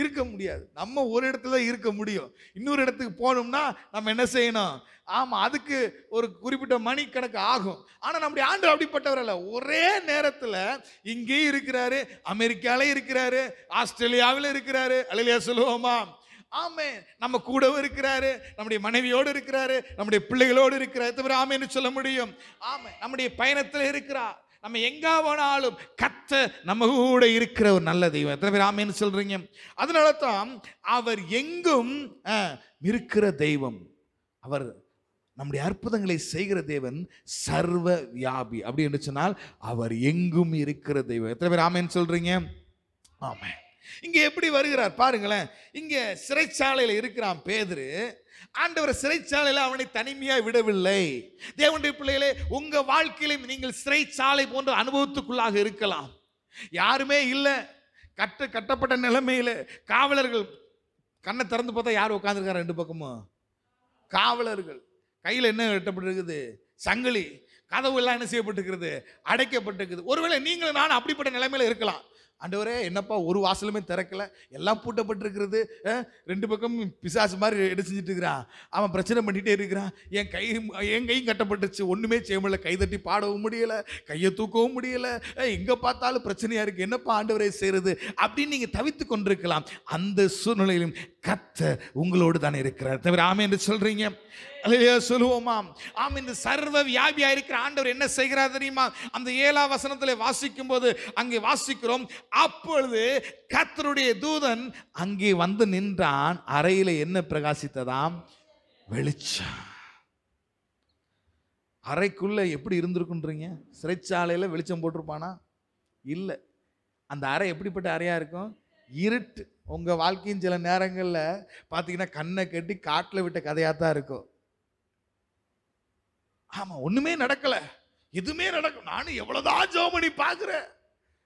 இருக்க முடியாது நம்ம ஒரு இடத்துல இருக்க முடியும் இன்னொரு இடத்துக்கு போகணும்னா நம்ம என்ன செய்யணும் ஆமாம் அதுக்கு ஒரு குறிப்பிட்ட மணி கணக்கு ஆகும் ஆனால் நம்முடைய ஆண்டு அப்படிப்பட்டவர் அல்ல ஒரே நேரத்தில் இங்கேயும் இருக்கிறாரு அமெரிக்காவிலே இருக்கிறாரு ஆஸ்திரேலியாவில் இருக்கிறாரு அலையிலையா சொல்லுவோமா ஆமே நம்ம கூடவும் இருக்கிறாரு நம்முடைய மனைவியோடு இருக்கிறாரு நம்முடைய பிள்ளைகளோடு இருக்கிறாரு தவிர ஆமேன்னு சொல்ல முடியும் ஆமே நம்முடைய பயணத்தில் இருக்கிறார் நம்ம எங்கே போனாலும் கத்த நம்ம கூட இருக்கிற ஒரு நல்ல தெய்வம் எத்தனை பேர் ஆமேன்னு சொல்கிறீங்க அதனால தான் அவர் எங்கும் இருக்கிற தெய்வம் அவர் நம்முடைய அற்புதங்களை செய்கிற தேவன் சர்வ வியாபி அப்படின்னு சொன்னால் அவர் எங்கும் இருக்கிற தெய்வம் எத்தனை பேர் ஆமேன்னு சொல்கிறீங்க ஆமே இங்கே எப்படி வருகிறார் பாருங்களேன் இங்கே சிறைச்சாலையில் இருக்கிறான் பேதுரு ஆண்டவர் சிறைச்சாலையில் அவனை தனிமையாக விடவில்லை தேவனுடைய பிள்ளைகளே உங்கள் வாழ்க்கையிலும் நீங்கள் சிறைச்சாலை போன்ற அனுபவத்துக்குள்ளாக இருக்கலாம் யாருமே இல்லை கட்ட கட்டப்பட்ட நிலைமையில் காவலர்கள் கண்ணை திறந்து பார்த்தா யார் உட்காந்துருக்காரு ரெண்டு பக்கமும் காவலர்கள் கையில் என்ன கட்டப்பட்டிருக்குது சங்கிலி கதவு எல்லாம் என்ன செய்யப்பட்டிருக்கிறது அடைக்கப்பட்டிருக்குது ஒருவேளை நீங்களும் நான் அப்படிப்பட்ட நிலைமையில் இருக்கலாம் ஆண்டவரே என்னப்பா ஒரு வாசலுமே திறக்கல எல்லாம் பூட்டப்பட்டிருக்கிறது ரெண்டு பக்கம் பிசாசு மாதிரி எடுத்துட்டு இருக்கிறான் அவன் பிரச்சனை பண்ணிகிட்டே இருக்கிறான் என் கை என் கையும் கட்டப்பட்டுச்சு ஒன்றுமே செய்ய முடியல கை தட்டி பாடவும் முடியலை கையை தூக்கவும் முடியலை எங்கே பார்த்தாலும் பிரச்சனையாக இருக்குது என்னப்பா ஆண்டவரே செய்கிறது அப்படின்னு நீங்கள் தவித்து கொண்டிருக்கலாம் அந்த சூழ்நிலையிலும் கத்த உங்களோடு தானே இருக்கிறார் தவிர ஆமே என்று சொல்கிறீங்க சொல்லுவோமாம் ஆம் இந்த சர்வ வியாபியா இருக்கிற ஆண்டவர் என்ன செய்கிறார் தெரியுமா அந்த ஏழா வசனத்தில் வாசிக்கும் போது அங்கே வாசிக்கிறோம் அப்பொழுது கத்தருடைய தூதன் அங்கே வந்து நின்றான் அறையில் என்ன பிரகாசித்ததாம் வெளிச்சம் அறைக்குள்ள எப்படி இருந்திருக்குன்றீங்க சிறைச்சாலையில் வெளிச்சம் போட்டிருப்பானா இல்லை அந்த அறை எப்படிப்பட்ட அறையாக இருக்கும் இருட்டு உங்கள் வாழ்க்கையின் சில நேரங்களில் பார்த்தீங்கன்னா கண்ணை கட்டி காட்டில் விட்ட கதையாக தான் இருக்கும் ஆமாம் ஒன்றுமே நடக்கலை எதுவுமே நடக்கும் நானும் எவ்வளவுதான் ஜோமணி பாக்குறேன்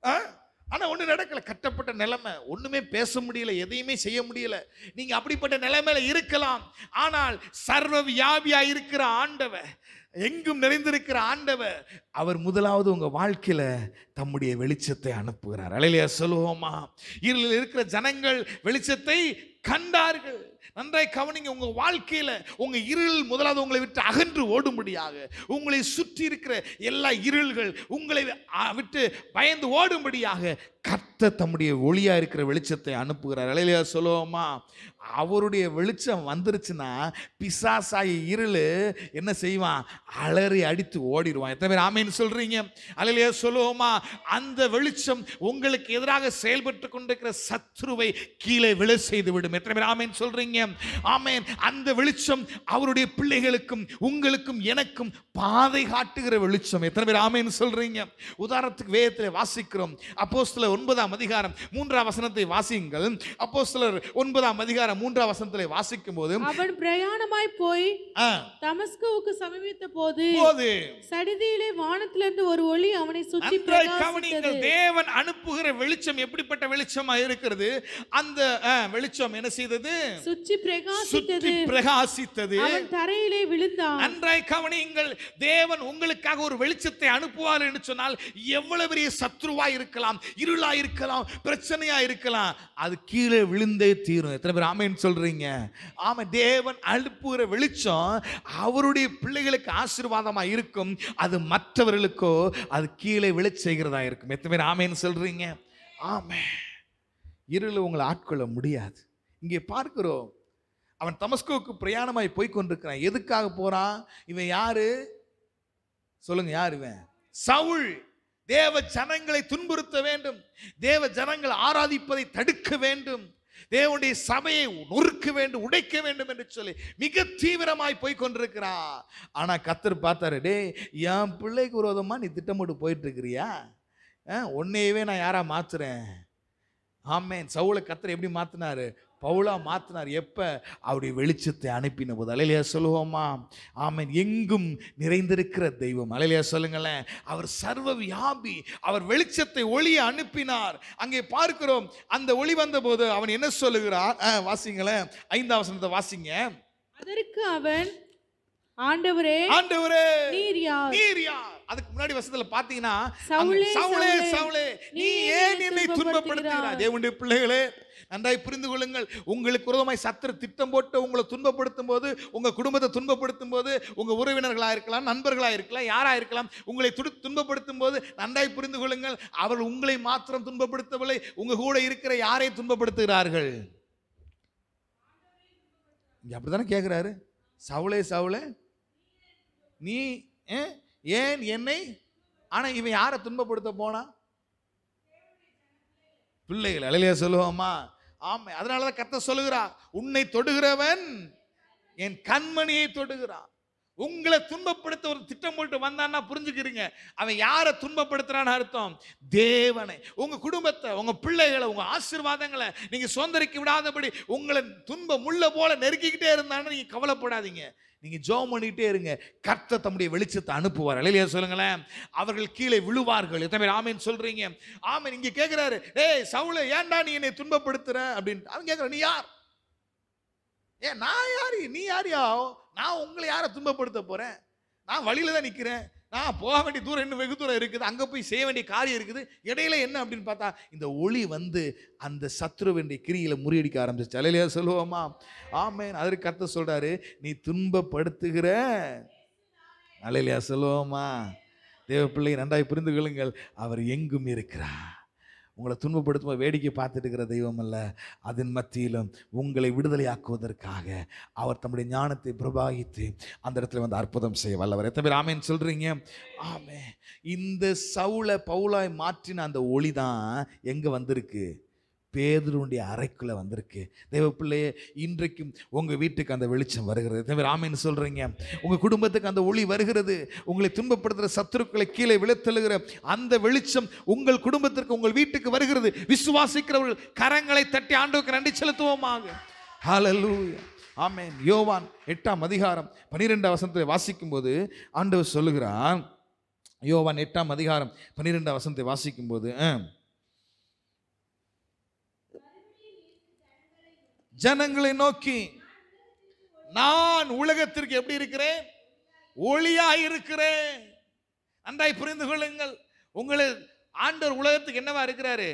பார்க்குறேன் ஆனால் ஒன்றும் கட்டப்பட்ட நிலைமை ஒன்றுமே பேச முடியல எதையுமே செய்ய முடியல நீங்கள் அப்படிப்பட்ட நிலைமையில இருக்கலாம் ஆனால் சர்வ வியாபியாக இருக்கிற ஆண்டவ எங்கும் நிறைந்திருக்கிற ஆண்டவ அவர் முதலாவது உங்கள் வாழ்க்கையில் தம்முடைய வெளிச்சத்தை அனுப்புகிறார் அலையிலையா சொல்லுவோமா இருளில் இருக்கிற ஜனங்கள் வெளிச்சத்தை கண்டார்கள் நன்றாய் கவனிங்க உங்கள் வாழ்க்கையில் உங்கள் இருள் முதலாவது உங்களை விட்டு அகன்று ஓடும்படியாக உங்களை சுற்றி இருக்கிற எல்லா இருள்கள் உங்களை விட்டு பயந்து ஓடும்படியாக கத்த தம்முடைய ஒளியாக இருக்கிற வெளிச்சத்தை அனுப்புகிறார் இலையில சொல்லுவோமா அவருடைய வெளிச்சம் வந்துருச்சுன்னா பிசாசாய இருள் என்ன செய்வான் அலறி அடித்து ஓடிடுவான் எத்தனை பேர் ஆமைன்னு சொல்கிறீங்க அலையிலேயே சொல்லுவோமா அந்த வெளிச்சம் உங்களுக்கு எதிராக செயல்பட்டு கொண்டிருக்கிற சத்ருவை கீழே விழ செய்து விடும் எத்தனை பேர் ஆமைன்னு சொல்கிறீங்க இருக்கிறீங்க ஆமேன் அந்த வெளிச்சம் அவருடைய பிள்ளைகளுக்கும் உங்களுக்கும் எனக்கும் பாதை காட்டுகிற வெளிச்சம் எத்தனை பேர் ஆமேன்னு சொல்றீங்க உதாரணத்துக்கு வேதத்தில் வாசிக்கிறோம் அப்போ சில ஒன்பதாம் அதிகாரம் மூன்றாம் வசனத்தை வாசியுங்கள் அப்போ சிலர் ஒன்பதாம் அதிகாரம் மூன்றாம் வசனத்தில் வாசிக்கும் போது அவன் பிரயாணமாய் போய் தமஸ்கவுக்கு சமீபித்த போது போது சடிதியிலே வானத்திலிருந்து ஒரு ஒளி அவனை சுற்றி கவனிங்கள் தேவன் அனுப்புகிற வெளிச்சம் எப்படிப்பட்ட வெளிச்சமா இருக்கிறது அந்த வெளிச்சம் என்ன செய்தது சுற்றி பிரகாசித்தது பிரகாசித்தது அவன் தரையிலே விழுந்தான் நன்றாய் கவனியுங்கள் தேவன் உங்களுக்காக ஒரு வெளிச்சத்தை அனுப்புவார் என்று சொன்னால் எவ்வளவு பெரிய சத்ருவா இருக்கலாம் இருளா இருக்கலாம் பிரச்சனையா இருக்கலாம் அது கீழே விழுந்தே தீரும் எத்தனை பேர் ஆமைன்னு சொல்றீங்க ஆமா தேவன் அனுப்புகிற வெளிச்சம் அவருடைய பிள்ளைகளுக்கு ஆசீர்வாதமா இருக்கும் அது மற்றவர்களுக்கோ அது கீழே விழ செய்கிறதா இருக்கும் எத்தனை பேர் ஆமைன்னு சொல்றீங்க ஆமே இருளை உங்களை ஆட்கொள்ள முடியாது இங்கே பார்க்கிறோம் அவன் தமஸ்கோவுக்கு பிரயாணமாய் போய் கொண்டிருக்கிறான் எதுக்காக போகிறான் இவன் யாரு சொல்லுங்க யார் இவன் சவுள் தேவ ஜனங்களை துன்புறுத்த வேண்டும் தேவ ஜனங்கள் ஆராதிப்பதை தடுக்க வேண்டும் தேவனுடைய சபையை நொறுக்க வேண்டும் உடைக்க வேண்டும் என்று சொல்லி மிக தீவிரமாய் போய் கொண்டிருக்கிறார் ஆனால் கத்தர் பார்த்தாரு டே என் பிள்ளைக்கு விரோதமாக நீ திட்டமிட்டு போயிட்டு இருக்கிறியா உன்னையவே நான் யாரா மாத்துறேன் ஆமேன் சவுளை கத்தர் எப்படி மாத்தினாரு பவுலாக மாற்றினார் எப்போ அவருடைய வெளிச்சத்தை அனுப்பின போது அலையிலையா சொல்லுவோமா ஆமன் எங்கும் நிறைந்திருக்கிற தெய்வம் அலையிலையா சொல்லுங்களேன் அவர் சர்வ வியாபி அவர் வெளிச்சத்தை ஒளியை அனுப்பினார் அங்கே பார்க்கிறோம் அந்த ஒளி வந்தபோது அவன் என்ன சொல்லுகிறார் வாசிங்களேன் ஐந்தாம் வசனத்தை வாசிங்க அதற்கு அவன் ஆண்டவரே ஆண்டவரே நீர் யார் நீர் யார் அதுக்கு முன்னாடி வசத்துல பாத்தீங்கன்னா சவுளே சவுளே நீ ஏன் என்னை துன்பப்படுத்துகிறாய் தேவனுடைய பிள்ளைகளே நன்றாய் புரிந்து கொள்ளுங்கள் உங்களுக்கு உருவமாய் சத்திர திட்டம் போட்டு உங்களை துன்பப்படுத்தும் போது உங்க குடும்பத்தை துன்பப்படுத்தும் போது உங்க உறவினர்களா இருக்கலாம் நண்பர்களா இருக்கலாம் யாரா இருக்கலாம் உங்களை துடு துன்பப்படுத்தும் போது நன்றாய் புரிந்து கொள்ளுங்கள் அவர் உங்களை மாத்திரம் துன்பப்படுத்தவில்லை உங்க கூட இருக்கிற யாரை துன்பப்படுத்துகிறார்கள் அப்படித்தானே கேட்குறாரு சவுளே சவுளே நீ ஏன் என்னை ஆனால் இவன் யாரை துன்பப்படுத்த போனா பிள்ளைகள் அலையில சொல்லுவோமா ஆமா அதனாலதான் தான் கத்த சொல்லுகிறா உன்னை தொடுகிறவன் என் கண்மணியை தொடுகிறான் உங்களை துன்பப்படுத்த ஒரு திட்டம் போட்டு வந்தான்னா புரிஞ்சுக்கிறீங்க அவன் யாரை துன்பப்படுத்துறான்னு அர்த்தம் தேவனை உங்கள் குடும்பத்தை உங்கள் பிள்ளைகளை உங்கள் ஆசீர்வாதங்களை நீங்கள் சுதந்திரிக்க விடாதபடி உங்களை துன்பம் முள்ள போல நெருக்கிக்கிட்டே இருந்தான்னு நீங்கள் கவலைப்படாதீங்க நீங்கள் ஜோம் பண்ணிகிட்டே இருங்க கர்த்த தம்முடைய வெளிச்சத்தை அனுப்புவார் இல்லையா சொல்லுங்களேன் அவர்கள் கீழே விழுவார்கள் எத்தனை பேர் ஆமேன் சொல்கிறீங்க ஆமேன் இங்கே கேட்குறாரு ஏய் சவுளை ஏன்டா நீ என்னை துன்பப்படுத்துற அப்படின்னு அவன் கேட்குற நீ யார் ஏ நான் யார் நீ யார் யாரையா நான் உங்களை யாரை துன்பப்படுத்த போகிறேன் நான் வழியில் தான் நிற்கிறேன் நான் போக வேண்டிய தூரம் இன்னும் வெகு தூரம் இருக்குது அங்கே போய் செய்ய வேண்டிய காரியம் இருக்குது இடையில என்ன அப்படின்னு பார்த்தா இந்த ஒளி வந்து அந்த சத்ருவனுடைய கிரியில் முறியடிக்க ஆரம்பிச்சு அலையிலையா சொல்லுவோமா ஆமேன் அதற்கு கத்த சொல்கிறாரு நீ துன்பப்படுத்துகிற அலையிலையா சொல்லுவோமா தேவ பிள்ளை நன்றாய் புரிந்து கொள்ளுங்கள் அவர் எங்கும் இருக்கிறார் உங்களை துன்பப்படுத்தும் வேடிக்கை பார்த்துட்டு இருக்கிற தெய்வம் அல்ல அதன் மத்தியிலும் உங்களை விடுதலையாக்குவதற்காக அவர் தம்முடைய ஞானத்தை பிரபாகித்து அந்த இடத்துல வந்து அற்புதம் செய்ய வல்லவர் எத்தனை பேர் ஆமேன் சொல்கிறீங்க ஆமே இந்த சவுளை பவுலாய் மாற்றின அந்த ஒளி தான் எங்கே வந்திருக்கு பேதருடைய அறைக்குள்ளே வந்திருக்கு தெய்வ பிள்ளையே இன்றைக்கும் உங்கள் வீட்டுக்கு அந்த வெளிச்சம் வருகிறது தவிர ராமின்னு சொல்கிறீங்க உங்கள் குடும்பத்துக்கு அந்த ஒளி வருகிறது உங்களை துன்பப்படுத்துகிற சத்துருக்களை கீழே விழுத்தழுகிற அந்த வெளிச்சம் உங்கள் குடும்பத்திற்கு உங்கள் வீட்டுக்கு வருகிறது விசுவாசிக்கிறவர்கள் கரங்களை தட்டி ஆண்டுக்கு நன்றி செலுத்துவோமாக ஆமேன் யோவான் எட்டாம் அதிகாரம் பன்னிரெண்டாம் வசனத்தை வாசிக்கும்போது ஆண்டவர் சொல்லுகிறான் யோவான் எட்டாம் அதிகாரம் பன்னிரெண்டாம் வசனத்தை வாசிக்கும்போது ஜனங்களை நோக்கி நான் உலகத்திற்கு எப்படி இருக்கிறேன் ஒளியா இருக்கிறேன் நன்றாய் புரிந்து கொள்ளுங்கள் உங்களை ஆண்டவர் உலகத்துக்கு என்னவா இருக்கிறாரு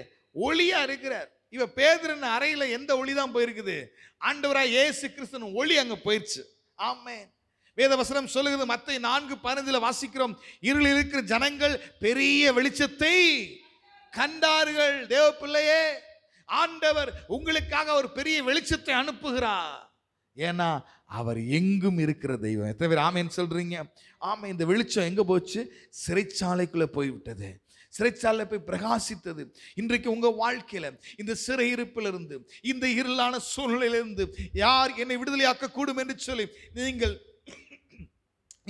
ஒளியா இருக்கிறார் இவ பேதுரன் அறையில எந்த ஒளி தான் போயிருக்குது ஆண்டவராய் ஏசு கிறிஸ்தன் ஒளி அங்க போயிருச்சு ஆமே வேதவசனம் சொல்லுகிறது மற்ற நான்கு பதினஞ்சில் வாசிக்கிறோம் இருள் இருக்கிற ஜனங்கள் பெரிய வெளிச்சத்தை கண்டார்கள் தேவ பிள்ளையே ஆண்டவர் உங்களுக்காக ஒரு பெரிய வெளிச்சத்தை அனுப்புகிறார் ஏன்னா அவர் எங்கும் இருக்கிற தெய்வம் எத்தனை பேர் ஆமேன்னு சொல்கிறீங்க ஆமை இந்த வெளிச்சம் எங்கே போச்சு சிறைச்சாலைக்குள்ளே போய்விட்டது சிறைச்சாலை போய் பிரகாசித்தது இன்றைக்கு உங்கள் வாழ்க்கையில் இந்த சிறையிருப்பிலிருந்து இந்த இருளான சூழ்நிலையிலிருந்து யார் என்னை விடுதலையாக்க கூடும் என்று சொல்லி நீங்கள்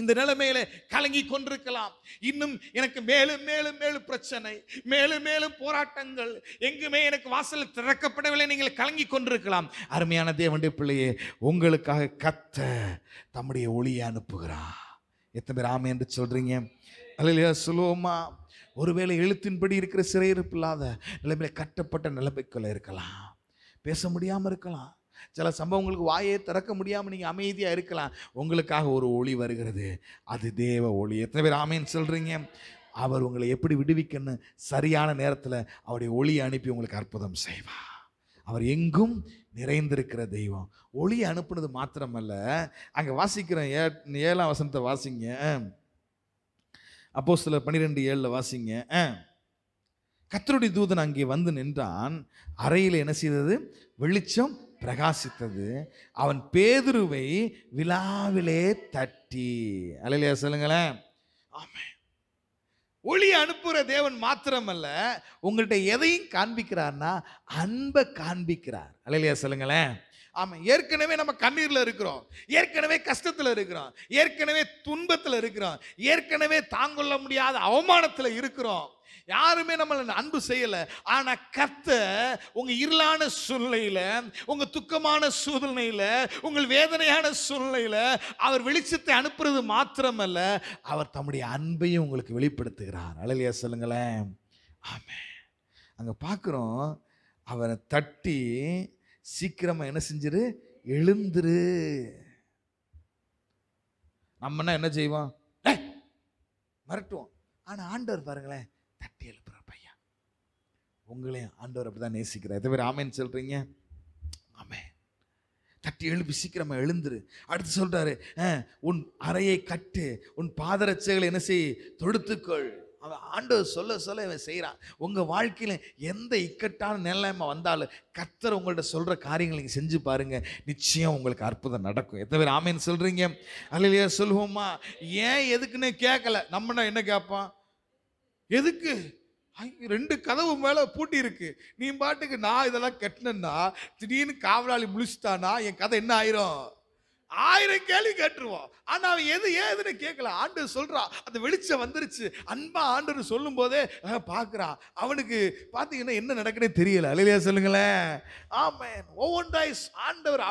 இந்த நிலைமையில கலங்கி கொண்டிருக்கலாம் இன்னும் எனக்கு மேலும் மேலும் மேலும் பிரச்சனை மேலும் மேலும் போராட்டங்கள் எங்குமே எனக்கு வாசல் திறக்கப்படவில்லை நீங்கள் கலங்கி கொண்டிருக்கலாம் அருமையான தேவண்டி பிள்ளையே உங்களுக்காக கத்த தம்முடைய ஒளியை அனுப்புகிறா எத்தனை பேர் ஆமை என்று சொல்றீங்க அல்லையா சுலோமா ஒருவேளை எழுத்தின்படி இருக்கிற சிறையிருப்பு இல்லாத நிலைமையில கட்டப்பட்ட நிலைமைக்குள்ள இருக்கலாம் பேச முடியாமல் இருக்கலாம் சில சம்பவங்களுக்கு வாயை திறக்க முடியாமல் நீங்கள் அமைதியாக இருக்கலாம் உங்களுக்காக ஒரு ஒளி வருகிறது அது தேவ ஒளி எத்தனை பேர் ஆமைன்னு சொல்கிறீங்க அவர் உங்களை எப்படி விடுவிக்கன்னு சரியான நேரத்தில் அவருடைய ஒளியை அனுப்பி உங்களுக்கு அற்புதம் செய்வார் அவர் எங்கும் நிறைந்திருக்கிற தெய்வம் ஒளி அனுப்புனது மாத்திரமல்ல அங்கே வாசிக்கிற ஏ ஏழாம் வசனத்தை வாசிங்க அப்போ சில பன்னிரெண்டு ஏழில் வாசிங்க கத்தருடைய தூதன் அங்கே வந்து நின்றான் அறையில் என்ன செய்தது வெளிச்சம் பிரகாசித்தது அவன் பேதுருவை விழாவிலே தட்டி அலையிலையா சொல்லுங்களேன் ஆமாம் ஒளி அனுப்புகிற தேவன் மாத்திரமல்ல உங்கள்கிட்ட எதையும் காண்பிக்கிறார்னா அன்பை காண்பிக்கிறார் அலையிலையா சொல்லுங்களேன் ஆமாம் ஏற்கனவே நம்ம கண்ணீரில் இருக்கிறோம் ஏற்கனவே கஷ்டத்தில் இருக்கிறோம் ஏற்கனவே துன்பத்தில் இருக்கிறோம் ஏற்கனவே தாங்கொள்ள முடியாத அவமானத்தில் இருக்கிறோம் யாருமே நம்மளை அன்பு செய்யலை ஆனால் கத்த உங்கள் இருளான சூழ்நிலையில் உங்கள் துக்கமான சூழ்நிலையில் உங்கள் வேதனையான சூழ்நிலையில் அவர் வெளிச்சத்தை அனுப்புறது மாத்திரமல்ல அவர் தம்முடைய அன்பையும் உங்களுக்கு வெளிப்படுத்துகிறார் அழலியா சொல்லுங்களேன் ஆமே அங்கே பார்க்குறோம் அவரை தட்டி சீக்கிரமாக என்ன செஞ்சிரு எழுந்துரு நம்மன்னா என்ன செய்வோம் மறட்டுவோம் ஆனால் ஆண்டவர் பாருங்களேன் தட்டி எழுப்புற பையன் உங்களையும் ஆண்டவர் அப்படி தான் நேசிக்கிறார் எத்தனை பேர் ஆமேன்னு சொல்கிறீங்க ஆமே தட்டி எழுப்பி சீக்கிரமாக எழுந்துரு அடுத்து சொல்கிறாரு உன் அறையை கட்டு உன் பாதரச்சைகளை என்ன செய் தொடுத்துக்கொள் அவன் ஆண்டவர் சொல்ல சொல்ல இவன் செய்கிறான் உங்கள் வாழ்க்கையில் எந்த இக்கட்டான நிலைமை வந்தாலும் கத்தர் உங்கள்கிட்ட சொல்கிற காரியங்களை நீங்கள் செஞ்சு பாருங்கள் நிச்சயம் உங்களுக்கு அற்புதம் நடக்கும் எத்தனை பேர் ஆமேன்னு சொல்கிறீங்க அல்லையா சொல்லுவோமா ஏன் எதுக்குன்னு கேட்கல நம்மனா என்ன கேட்பான் எதுக்கு ரெண்டு கதவு மேலே பூட்டி இருக்கு நீ பாட்டுக்கு நான் இதெல்லாம் கட்டினேன்னா திடீர்னு காவலாளி முழிச்சிட்டானா என் கதை என்ன ஆயிரும் ஆயிரம் கேள்வி கேட்டுருவோம் ஆனால் அவன் எது ஏதுன்னு கேட்கல ஆண்டு சொல்கிறான் அந்த வெளிச்சம் வந்துருச்சு அன்பா ஆண்டுன்னு சொல்லும் போதே பார்க்குறான் அவனுக்கு பார்த்தீங்கன்னா என்ன நடக்குனே தெரியல அலையிலையா சொல்லுங்களேன் ஆமாம் ஒவ்வொன்றாய் ஆண்டவர்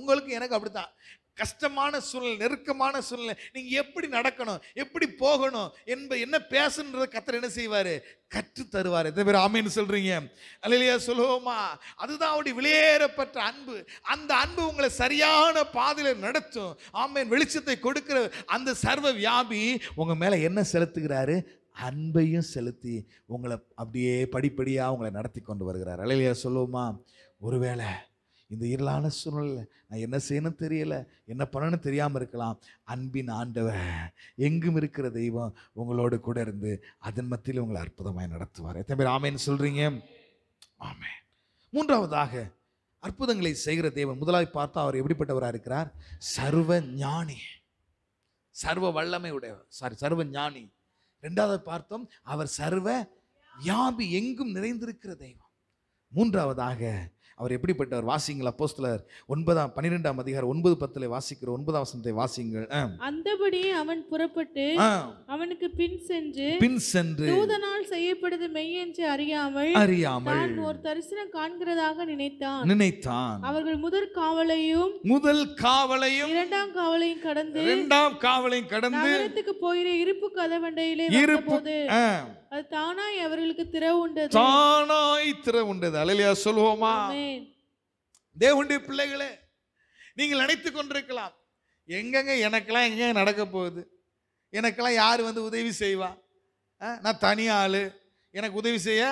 உங்களுக்கு எனக்கு அப்படித்தான் கஷ்டமான சூழ்நிலை நெருக்கமான சூழ்நிலை நீங்கள் எப்படி நடக்கணும் எப்படி போகணும் என்ப என்ன பேசுன்றதை கத்தர் என்ன செய்வார் கற்று தருவார் இதை பேர் ஆமைன்னு சொல்கிறீங்க அல்லையா சொல்லுவோமா அதுதான் அவடி வெளியேறப்பட்ட அன்பு அந்த அன்பு உங்களை சரியான பாதையில் நடத்தும் ஆமேன் வெளிச்சத்தை கொடுக்கிற அந்த சர்வ வியாபி உங்கள் மேலே என்ன செலுத்துகிறாரு அன்பையும் செலுத்தி உங்களை அப்படியே படிப்படியாக உங்களை நடத்தி கொண்டு வருகிறார் அல்லையா சொல்லுவோமா ஒருவேளை இந்த இருளான சூழ்நிலை நான் என்ன செய்யணும் தெரியலை என்ன பண்ணணும்னு தெரியாமல் இருக்கலாம் அன்பின் ஆண்டவர் எங்கும் இருக்கிற தெய்வம் உங்களோடு கூட இருந்து அதன் மத்தியில் உங்களை அற்புதமாக நடத்துவார் எத்தனை பேர் ஆமேன்னு சொல்கிறீங்க ஆமே மூன்றாவதாக அற்புதங்களை செய்கிற தேவன் முதலாவது பார்த்தா அவர் எப்படிப்பட்டவராக இருக்கிறார் சர்வ ஞானி சர்வ வல்லமை உடையவர் சாரி சர்வ ஞானி ரெண்டாவது பார்த்தோம் அவர் சர்வ வியாபி எங்கும் நிறைந்திருக்கிற தெய்வம் மூன்றாவதாக அவர் எப்படிப்பட்டவர் வாசிங்கள் அப்போஸ்தலர் ஒன்பதாம் பன்னிரெண்டாம் அதிகாரம் ஒன்பது பத்துல வாசிக்கிற ஒன்பதாம் வசனத்தை வாசிங்கள் அந்தபடி அவன் புறப்பட்டு அவனுக்கு பின் சென்று பின் சென்று தூதனால் செய்யப்படுது மெய் என்று அறியாமல் அறியாமல் ஒரு தரிசனம் காண்கிறதாக நினைத்தான் நினைத்தான் அவர்கள் முதல் காவலையும் முதல் காவலையும் இரண்டாம் காவலையும் கடந்து இரண்டாம் காவலையும் கடந்து போயிரு இருப்பு கதவண்டையிலே இருப்பு அது தானாய் அவர்களுக்கு திறவுண்டது தானாய் திறவுண்டது அலையா சொல்வோமா தேவனுடைய பிள்ளைகளே நீங்கள் நினைத்து கொண்டிருக்கலாம் எங்கெங்க எனக்கெல்லாம் எங்கே நடக்க போகுது எனக்கெல்லாம் யார் வந்து உதவி செய்வா நான் தனி ஆள் எனக்கு உதவி செய்ய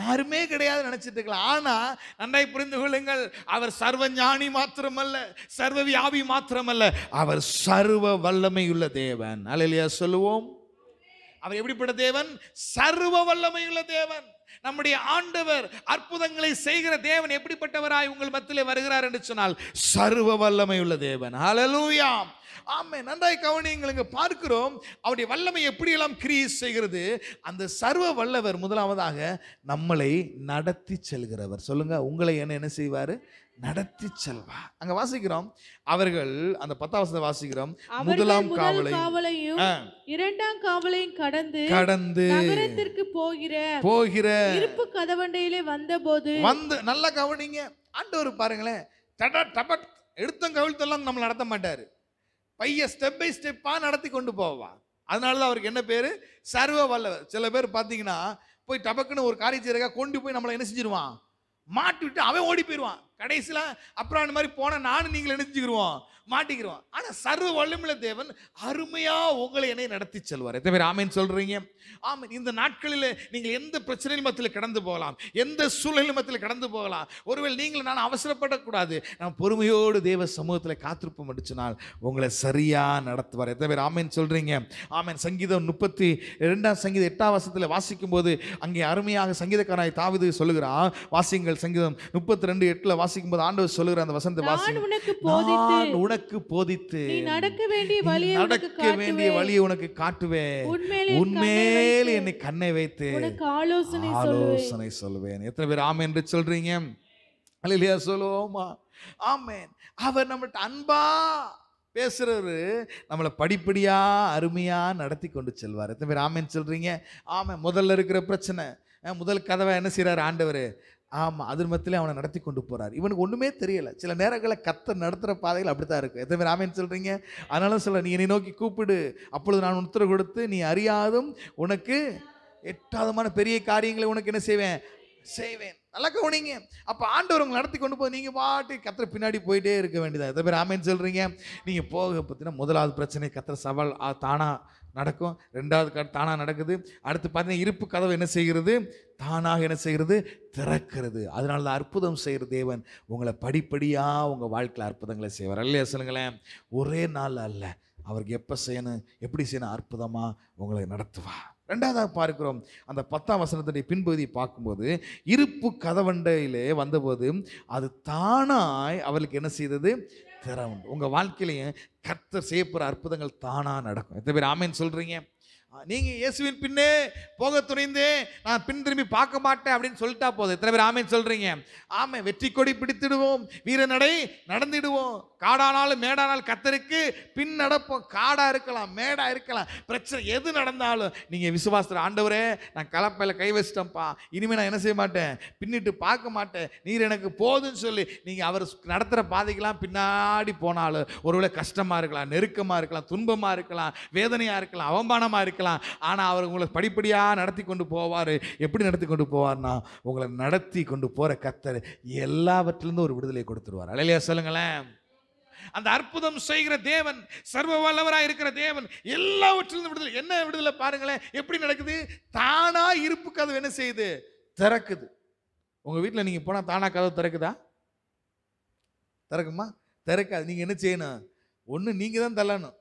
யாருமே கிடையாது நினச்சிட்டு இருக்கலாம் ஆனால் நன்றாய் புரிந்து கொள்ளுங்கள் அவர் சர்வ ஞானி மாத்திரமல்ல சர்வ வியாபி மாத்திரமல்ல அவர் சர்வ வல்லமையுள்ள தேவன் அலையிலையா சொல்லுவோம் அவர் எப்படிப்பட்ட தேவன் சர்வ வல்லமை உள்ள தேவன் நம்முடைய ஆண்டவர் அற்புதங்களை செய்கிற தேவன் எப்படிப்பட்டவராய் உங்கள் மத்தியில் வருகிறார் என்று சொன்னால் சர்வ வல்லமை உள்ள தேவன் அலலூயாம் ஆமே நன்றாய் கவனிங்களுங்க பார்க்கிறோம் அவருடைய வல்லமை எப்படியெல்லாம் கிரியேட் செய்கிறது அந்த சர்வ வல்லவர் முதலாவதாக நம்மளை நடத்தி செல்கிறவர் சொல்லுங்க உங்களை என்ன என்ன செய்வார் நடத்தி செல்வா அங்க வாசிக்கிறோம் அவர்கள் அந்த பத்தாவது வாசிக்கிறோம் முதலாம் காவலையும் இரண்டாம் காவலையும் கடந்து கடந்து நகரத்திற்கு போகிற போகிற இருப்பு கதவண்டையிலே போது வந்து நல்லா கவனிங்க ஆண்டவர் பாருங்களேன் தட டபட் எடுத்த கவிழ்த்தெல்லாம் நம்ம நடத்த மாட்டாரு பைய ஸ்டெப் பை ஸ்டெப்பா நடத்தி கொண்டு போவா அதனால தான் அவருக்கு என்ன பேர் சர்வ வல்லவர் சில பேர் பார்த்தீங்கன்னா போய் டபக்குன்னு ஒரு காரியத்தை கொண்டு போய் நம்மளை என்ன செஞ்சிருவான் மாட்டி விட்டு அவன் ஓடி போயிடுவான் கடைசியில் அப்புறம் அந்த மாதிரி போனால் நானும் நீங்கள் நினைச்சுக்கிடுவோம் மாட்டிக்கிறோம் ஆனால் சர்வ வல்லமுள்ள தேவன் அருமையாக உங்களை என்னை நடத்தி செல்வார் எத்தனை பேர் ஆமைன்னு சொல்கிறீங்க ஆமீன் இந்த நாட்களில் நீங்கள் எந்த பிரச்சனையில் மத்தியில் கடந்து போகலாம் எந்த சூழலில் மத்தியில் கடந்து போகலாம் ஒருவேளை நீங்கள் நான் அவசரப்படக்கூடாது நான் பொறுமையோடு தேவ சமூகத்தில் காத்திருப்போம் அடிச்சினால் உங்களை சரியாக நடத்துவார் எத்தனை பேர் ஆமைன்னு சொல்கிறீங்க ஆமேன் சங்கீதம் முப்பத்தி ரெண்டாம் சங்கீதம் எட்டாம் வருஷத்தில் வாசிக்கும் போது அங்கே அருமையாக சங்கீதக்காராய் தாவிது சொல்லுகிறான் வாசிங்கள் சங்கீதம் முப்பத்தி ரெண்டு எட்டில் வாசி வாசிக்கும் போது ஆண்டவர் சொல்லுகிற அந்த வசனத்தை வாசி உனக்கு போதித்து உனக்கு நடக்க வேண்டிய வழியை நடக்க வேண்டிய வழியை உனக்கு காட்டுவேன் உண்மையில் என்னை கண்ணை வைத்து ஆலோசனை ஆலோசனை சொல்வேன் எத்தனை பேர் ஆமே என்று சொல்றீங்க அல்லையா சொல்லுவோமா ஆமேன் அவர் நம்மகிட்ட அன்பா பேசுகிறவர் நம்மளை படிப்படியாக அருமையாக நடத்தி கொண்டு செல்வார் எத்தனை பேர் ஆமேன்னு சொல்கிறீங்க ஆமாம் முதல்ல இருக்கிற பிரச்சனை முதல் கதவை என்ன செய்கிறார் ஆண்டவர் ஆமாம் அது மத்தியில அவனை நடத்தி கொண்டு போகிறார் இவனுக்கு ஒன்றுமே தெரியலை சில நேரங்களில் கத்த நடத்துகிற பாதைகள் அப்படி தான் இருக்கும் எத்தனை பேர் ஆமேன் சொல்கிறீங்க அதனால சொல்ல நீ என்னை நோக்கி கூப்பிடு அப்பொழுது நான் உத்தரவு கொடுத்து நீ அறியாதும் உனக்கு எட்டாவதுமான பெரிய காரியங்களை உனக்கு என்ன செய்வேன் செய்வேன் நல்லா கவனிங்க அப்போ ஆண்டவர் உங்களை நடத்தி கொண்டு போய் நீங்கள் பாட்டு கத்திர பின்னாடி போயிட்டே இருக்க வேண்டியதாக எத்தனை பேர் ஆமேன் சொல்கிறீங்க நீங்கள் போக பார்த்தீங்கன்னா முதலாவது பிரச்சனை கத்திர சவால் தானாக நடக்கும் ரெண்டாவது கட் தானாக நடக்குது அடுத்து பார்த்தீங்கன்னா இருப்பு கதவு என்ன செய்கிறது தானாக என்ன செய்கிறது திறக்கிறது அதனால தான் அற்புதம் செய்கிற தேவன் உங்களை படிப்படியாக உங்கள் வாழ்க்கையில் அற்புதங்களை செய்வார் இல்லையா சொல்லுங்களேன் ஒரே நாள் அல்ல அவருக்கு எப்போ செய்யணும் எப்படி செய்யணும் அற்புதமாக உங்களை நடத்துவா ரெண்டாவதாக பார்க்கிறோம் அந்த பத்தாம் வசனத்துடைய பின்பகுதி பார்க்கும்போது இருப்பு கதவண்டையிலே வந்தபோது அது தானாய் அவளுக்கு என்ன செய்தது உண்டு உங்கள் வாழ்க்கையிலையும் கர்த்தர் செய்யப்போகிற அற்புதங்கள் தானாக நடக்கும் எத்தனை பேர் ஆமேன்னு சொல்கிறீங்க நீங்கள் இயேசுவின் பின்னே போக துணிந்து நான் பின் திரும்பி பார்க்க மாட்டேன் அப்படின்னு சொல்லிட்டா போதும் இத்தனை பேர் ஆமைன்னு சொல்கிறீங்க ஆமை வெற்றி கொடி பிடித்திடுவோம் நடை நடந்திடுவோம் காடானாலும் மேடானாலும் கத்தருக்கு பின் நடப்போம் காடாக இருக்கலாம் மேடாக இருக்கலாம் பிரச்சனை எது நடந்தாலும் நீங்கள் விசுவாசத்தில் ஆண்டவரே நான் கலப்பையில் கை வச்சிட்டேன்ப்பா இனிமேல் நான் என்ன செய்ய மாட்டேன் பின்னிட்டு பார்க்க மாட்டேன் நீர் எனக்கு போதுன்னு சொல்லி நீங்கள் அவர் நடத்துகிற பாதைக்கெல்லாம் பின்னாடி போனாலும் ஒருவேளை கஷ்டமாக இருக்கலாம் நெருக்கமாக இருக்கலாம் துன்பமாக இருக்கலாம் வேதனையாக இருக்கலாம் அவமானமாக இருக்கலாம் ஆரம்பிக்கலாம் ஆனால் அவர் உங்களை படிப்படியாக நடத்தி கொண்டு போவார் எப்படி நடத்தி கொண்டு போவார்னா உங்களை நடத்தி கொண்டு போகிற கத்தர் எல்லாவற்றிலிருந்து ஒரு விடுதலை கொடுத்துருவார் அழையா சொல்லுங்களேன் அந்த அற்புதம் செய்கிற தேவன் சர்வ வல்லவராக இருக்கிற தேவன் எல்லாவற்றிலும் விடுதலை என்ன விடுதலை பாருங்களேன் எப்படி நடக்குது தானா இருப்பு கதவு என்ன செய்யுது திறக்குது உங்கள் வீட்டில் நீங்கள் போனால் தானா கதவு திறக்குதா திறக்குமா திறக்காது நீங்கள் என்ன செய்யணும் ஒன்று நீங்கள் தான் தள்ளணும்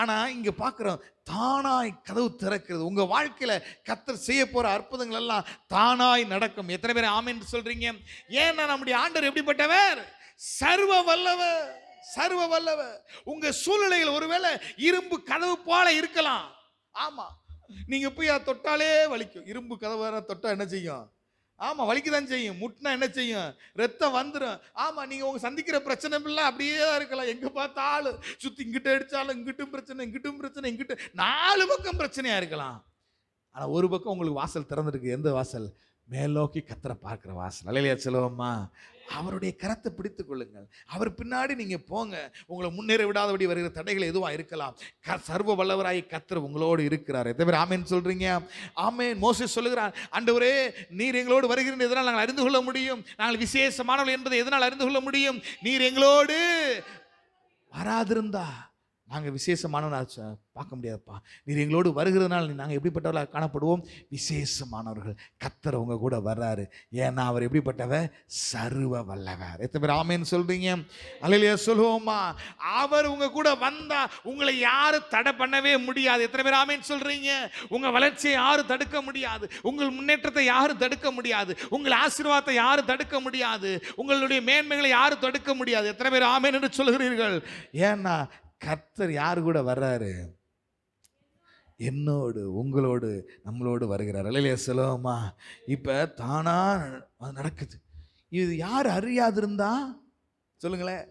ஆனால் இங்கே பார்க்குறோம் தானாய் கதவு திறக்கிறது உங்கள் வாழ்க்கையில் கத்தர் செய்ய போகிற அற்புதங்கள் எல்லாம் தானாய் நடக்கும் எத்தனை பேர் ஆமின்னு சொல்கிறீங்க ஏன்னா நம்முடைய ஆண்டர் எப்படிப்பட்டவர் சர்வ வல்லவர் சர்வ வல்லவர் உங்கள் சூழ்நிலையில் ஒருவேளை இரும்பு கதவு போல இருக்கலாம் ஆமாம் நீங்கள் போய் தொட்டாலே வலிக்கும் இரும்பு கதவு தொட்டால் என்ன செய்யும் ஆமாம் வலிக்குதான் தான் செய்யும் முட்டினா என்ன செய்யும் ரத்தம் வந்துடும் ஆமாம் நீங்கள் உங்கள் சந்திக்கிற பிரச்சனை இல்லை அப்படியே தான் இருக்கலாம் எங்கே பார்த்தாலும் சுற்றி இங்கிட்ட அடித்தாலும் இங்கிட்டும் பிரச்சனை இங்கிட்டும் பிரச்சனை இங்கிட்டு நாலு பக்கம் பிரச்சனையாக இருக்கலாம் ஆனால் ஒரு பக்கம் உங்களுக்கு வாசல் திறந்துருக்கு எந்த வாசல் மேலோக்கி கத்திர பார்க்குற வாசல் அல்லையா செலவம்மா அவருடைய கரத்தை பிடித்து கொள்ளுங்கள் அவர் பின்னாடி நீங்கள் போங்க உங்களை முன்னேற விடாதபடி வருகிற தடைகள் எதுவாக இருக்கலாம் க சர்வ வல்லவராய் கத்தர் உங்களோடு இருக்கிறார் எத்தனை பேர் ஆமேன் சொல்கிறீங்க ஆமேன் மோசி சொல்லுகிறார் ஆண்டவரே நீர் எங்களோடு வருகிறேன் எதனால் நாங்கள் அறிந்து கொள்ள முடியும் நாங்கள் விசேஷமானவர்கள் என்பதை எதனால் அறிந்து கொள்ள முடியும் நீர் எங்களோடு வராதிருந்தா நாங்கள் விசேஷமானவர்கள் பார்க்க முடியாதுப்பா நீர் எங்களோடு வருகிறதுனால நாங்கள் எப்படிப்பட்டவர்களாக காணப்படுவோம் விசேஷமானவர்கள் கத்தர் கூட வர்றாரு ஏன்னா அவர் எப்படிப்பட்டவர் சர்வ வல்லவர் எத்தனை பேர் ஆமேன்னு சொல்கிறீங்க அலையிலையா சொல்லுவோமா அவர் உங்கள் கூட வந்தால் உங்களை யாரும் தடை பண்ணவே முடியாது எத்தனை பேர் ஆமேன்னு சொல்கிறீங்க உங்கள் வளர்ச்சியை யாரும் தடுக்க முடியாது உங்கள் முன்னேற்றத்தை யாரும் தடுக்க முடியாது உங்கள் ஆசீர்வாதத்தை யாரும் தடுக்க முடியாது உங்களுடைய மேன்மைகளை யாரும் தடுக்க முடியாது எத்தனை பேர் ஆமேன் என்று சொல்கிறீர்கள் ஏன்னா கர்த்தர் யார் கூட வர்றாரு என்னோடு உங்களோடு நம்மளோடு வருகிறார் இல்லையா செலவமா இப்போ தானாக நடக்குது இது யார் அறியாது இருந்தால் சொல்லுங்களேன்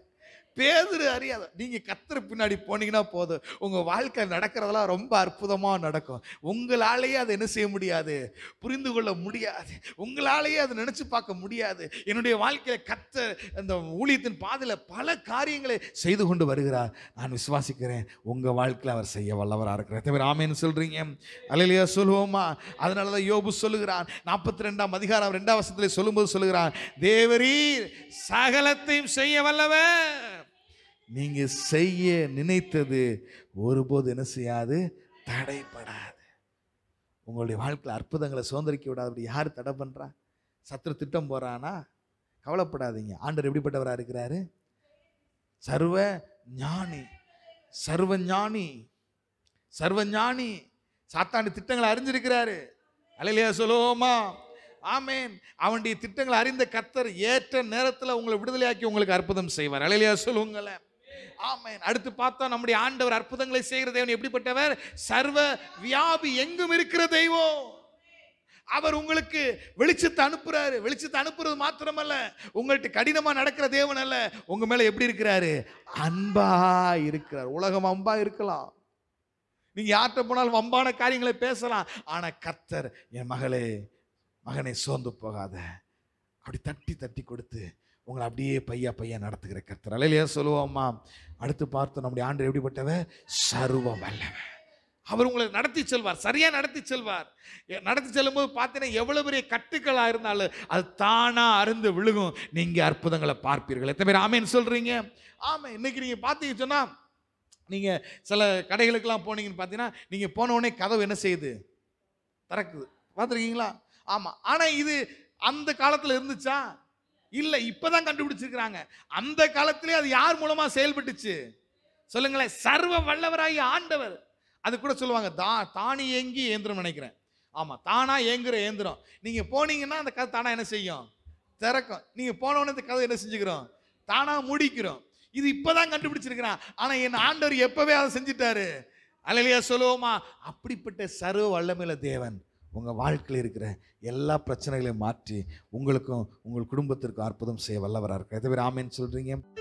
பேதுரு அறியாத நீங்கள் கத்துற பின்னாடி போனீங்கன்னா போதும் உங்கள் வாழ்க்கை நடக்கிறதெல்லாம் ரொம்ப அற்புதமாக நடக்கும் உங்களாலேயே அதை என்ன செய்ய முடியாது புரிந்து கொள்ள முடியாது உங்களாலேயே அதை நினச்சி பார்க்க முடியாது என்னுடைய வாழ்க்கையில கத்த அந்த ஊழியத்தின் பாதையில் பல காரியங்களை செய்து கொண்டு வருகிறார் நான் விசுவாசிக்கிறேன் உங்கள் வாழ்க்கையில் அவர் செய்ய வல்லவராக இருக்கிறார் தவிர ஆமேன்னு சொல்கிறீங்க அலையிலையா சொல்லுவோமா அதனால தான் யோபு சொல்லுகிறான் நாற்பத்தி ரெண்டாம் அதிகாரம் ரெண்டாம் வருஷத்தில் சொல்லும்போது சொல்லுகிறான் தேவரீர் சகலத்தையும் செய்ய வல்லவர் நீங்கள் செய்ய நினைத்தது ஒருபோது என்ன செய்யாது தடைப்படாது உங்களுடைய வாழ்க்கையில் அற்புதங்களை சுதந்திரிக்க விடாதபடி யார் தடை பண்ணுறா சத்துரு திட்டம் போகிறானா கவலைப்படாதீங்க ஆண்டர் எப்படிப்பட்டவராக இருக்கிறாரு சர்வ ஞானி சர்வ ஞானி சர்வ ஞானி சாத்தாண்டி திட்டங்களை அறிஞ்சிருக்கிறாரு அலையிலேயே சொல்லுவோமா ஆமேன் அவனுடைய திட்டங்களை அறிந்த கத்தர் ஏற்ற நேரத்தில் உங்களை விடுதலையாக்கி உங்களுக்கு அற்புதம் செய்வார் அலையிலேயே சொல்லுங்களேன் ஆமாம் அடுத்து பார்த்தா நம்முடைய ஆண்டவர் அற்புதங்களை செய்கிற தேவன் எப்படிப்பட்டவர் சர்வ வியாபி எங்கும் இருக்கிற தெய்வம் அவர் உங்களுக்கு வெளிச்சத்தை அனுப்புறாரு வெளிச்சத்தை அனுப்புறது மாத்திரமல்ல உங்கள்கிட்ட கடினமாக நடக்கிற தேவன் அல்ல உங்க மேல எப்படி இருக்கிறாரு அன்பா இருக்கிறார் உலகம் அன்பா இருக்கலாம் நீங்க யார்கிட்ட போனாலும் அம்பான காரியங்களை பேசலாம் ஆனா கர்த்தர் என் மகளே மகனை சோர்ந்து போகாத அப்படி தட்டி தட்டி கொடுத்து உங்களை அப்படியே பையா பையா நடத்துகிற கர்த்தர் அலையிலையா சொல்லுவோம்மா அடுத்து பார்த்தோம் நம்முடைய ஆண்டு எப்படிப்பட்டவ சர்வ வல்லவன் அவர் உங்களை நடத்தி செல்வார் சரியாக நடத்தி செல்வார் நடத்தி செல்லும்போது பார்த்தீங்கன்னா எவ்வளோ பெரிய கட்டுக்களாக இருந்தாலும் அது தானாக அருந்து விழுகும் நீங்கள் அற்புதங்களை பார்ப்பீர்கள் எத்தனை பேர் ஆமேன்னு சொல்கிறீங்க ஆமாம் இன்னைக்கு நீங்கள் பார்த்தீங்க சொன்னால் நீங்கள் சில கடைகளுக்கெல்லாம் போனீங்கன்னு பார்த்தீங்கன்னா நீங்கள் உடனே கதவு என்ன செய்யுது திறக்குது பார்த்துருக்கீங்களா ஆமாம் ஆனால் இது அந்த காலத்தில் இருந்துச்சா இல்லை இப்போதான் கண்டுபிடிச்சிருக்கிறாங்க அந்த காலத்திலே அது யார் மூலமா செயல்பட்டுச்சு சொல்லுங்களேன் சர்வ வல்லவராகி ஆண்டவர் அது கூட சொல்லுவாங்க தா தானி ஏங்கி இயந்திரம் நினைக்கிறேன் ஆமாம் தானாக ஏங்குற இயந்திரம் நீங்கள் போனீங்கன்னா அந்த கதை தானாக என்ன செய்யும் திறக்கும் நீங்கள் போனோடனே இந்த கதை என்ன செஞ்சுக்கிறோம் தானாக முடிக்கிறோம் இது இப்போ தான் கண்டுபிடிச்சிருக்கிறான் ஆனால் என் ஆண்டவர் எப்போவே அதை செஞ்சிட்டாரு அலையிலையா சொல்லுவோமா அப்படிப்பட்ட சர்வ வல்லமையில தேவன் உங்கள் வாழ்க்கையில் இருக்கிற எல்லா பிரச்சனைகளையும் மாற்றி உங்களுக்கும் உங்கள் குடும்பத்திற்கும் அற்புதம் செய்ய வல்லவராக இருக்கிற எத்தனை பேர் ஆமேன்னு சொல்கிறீங்க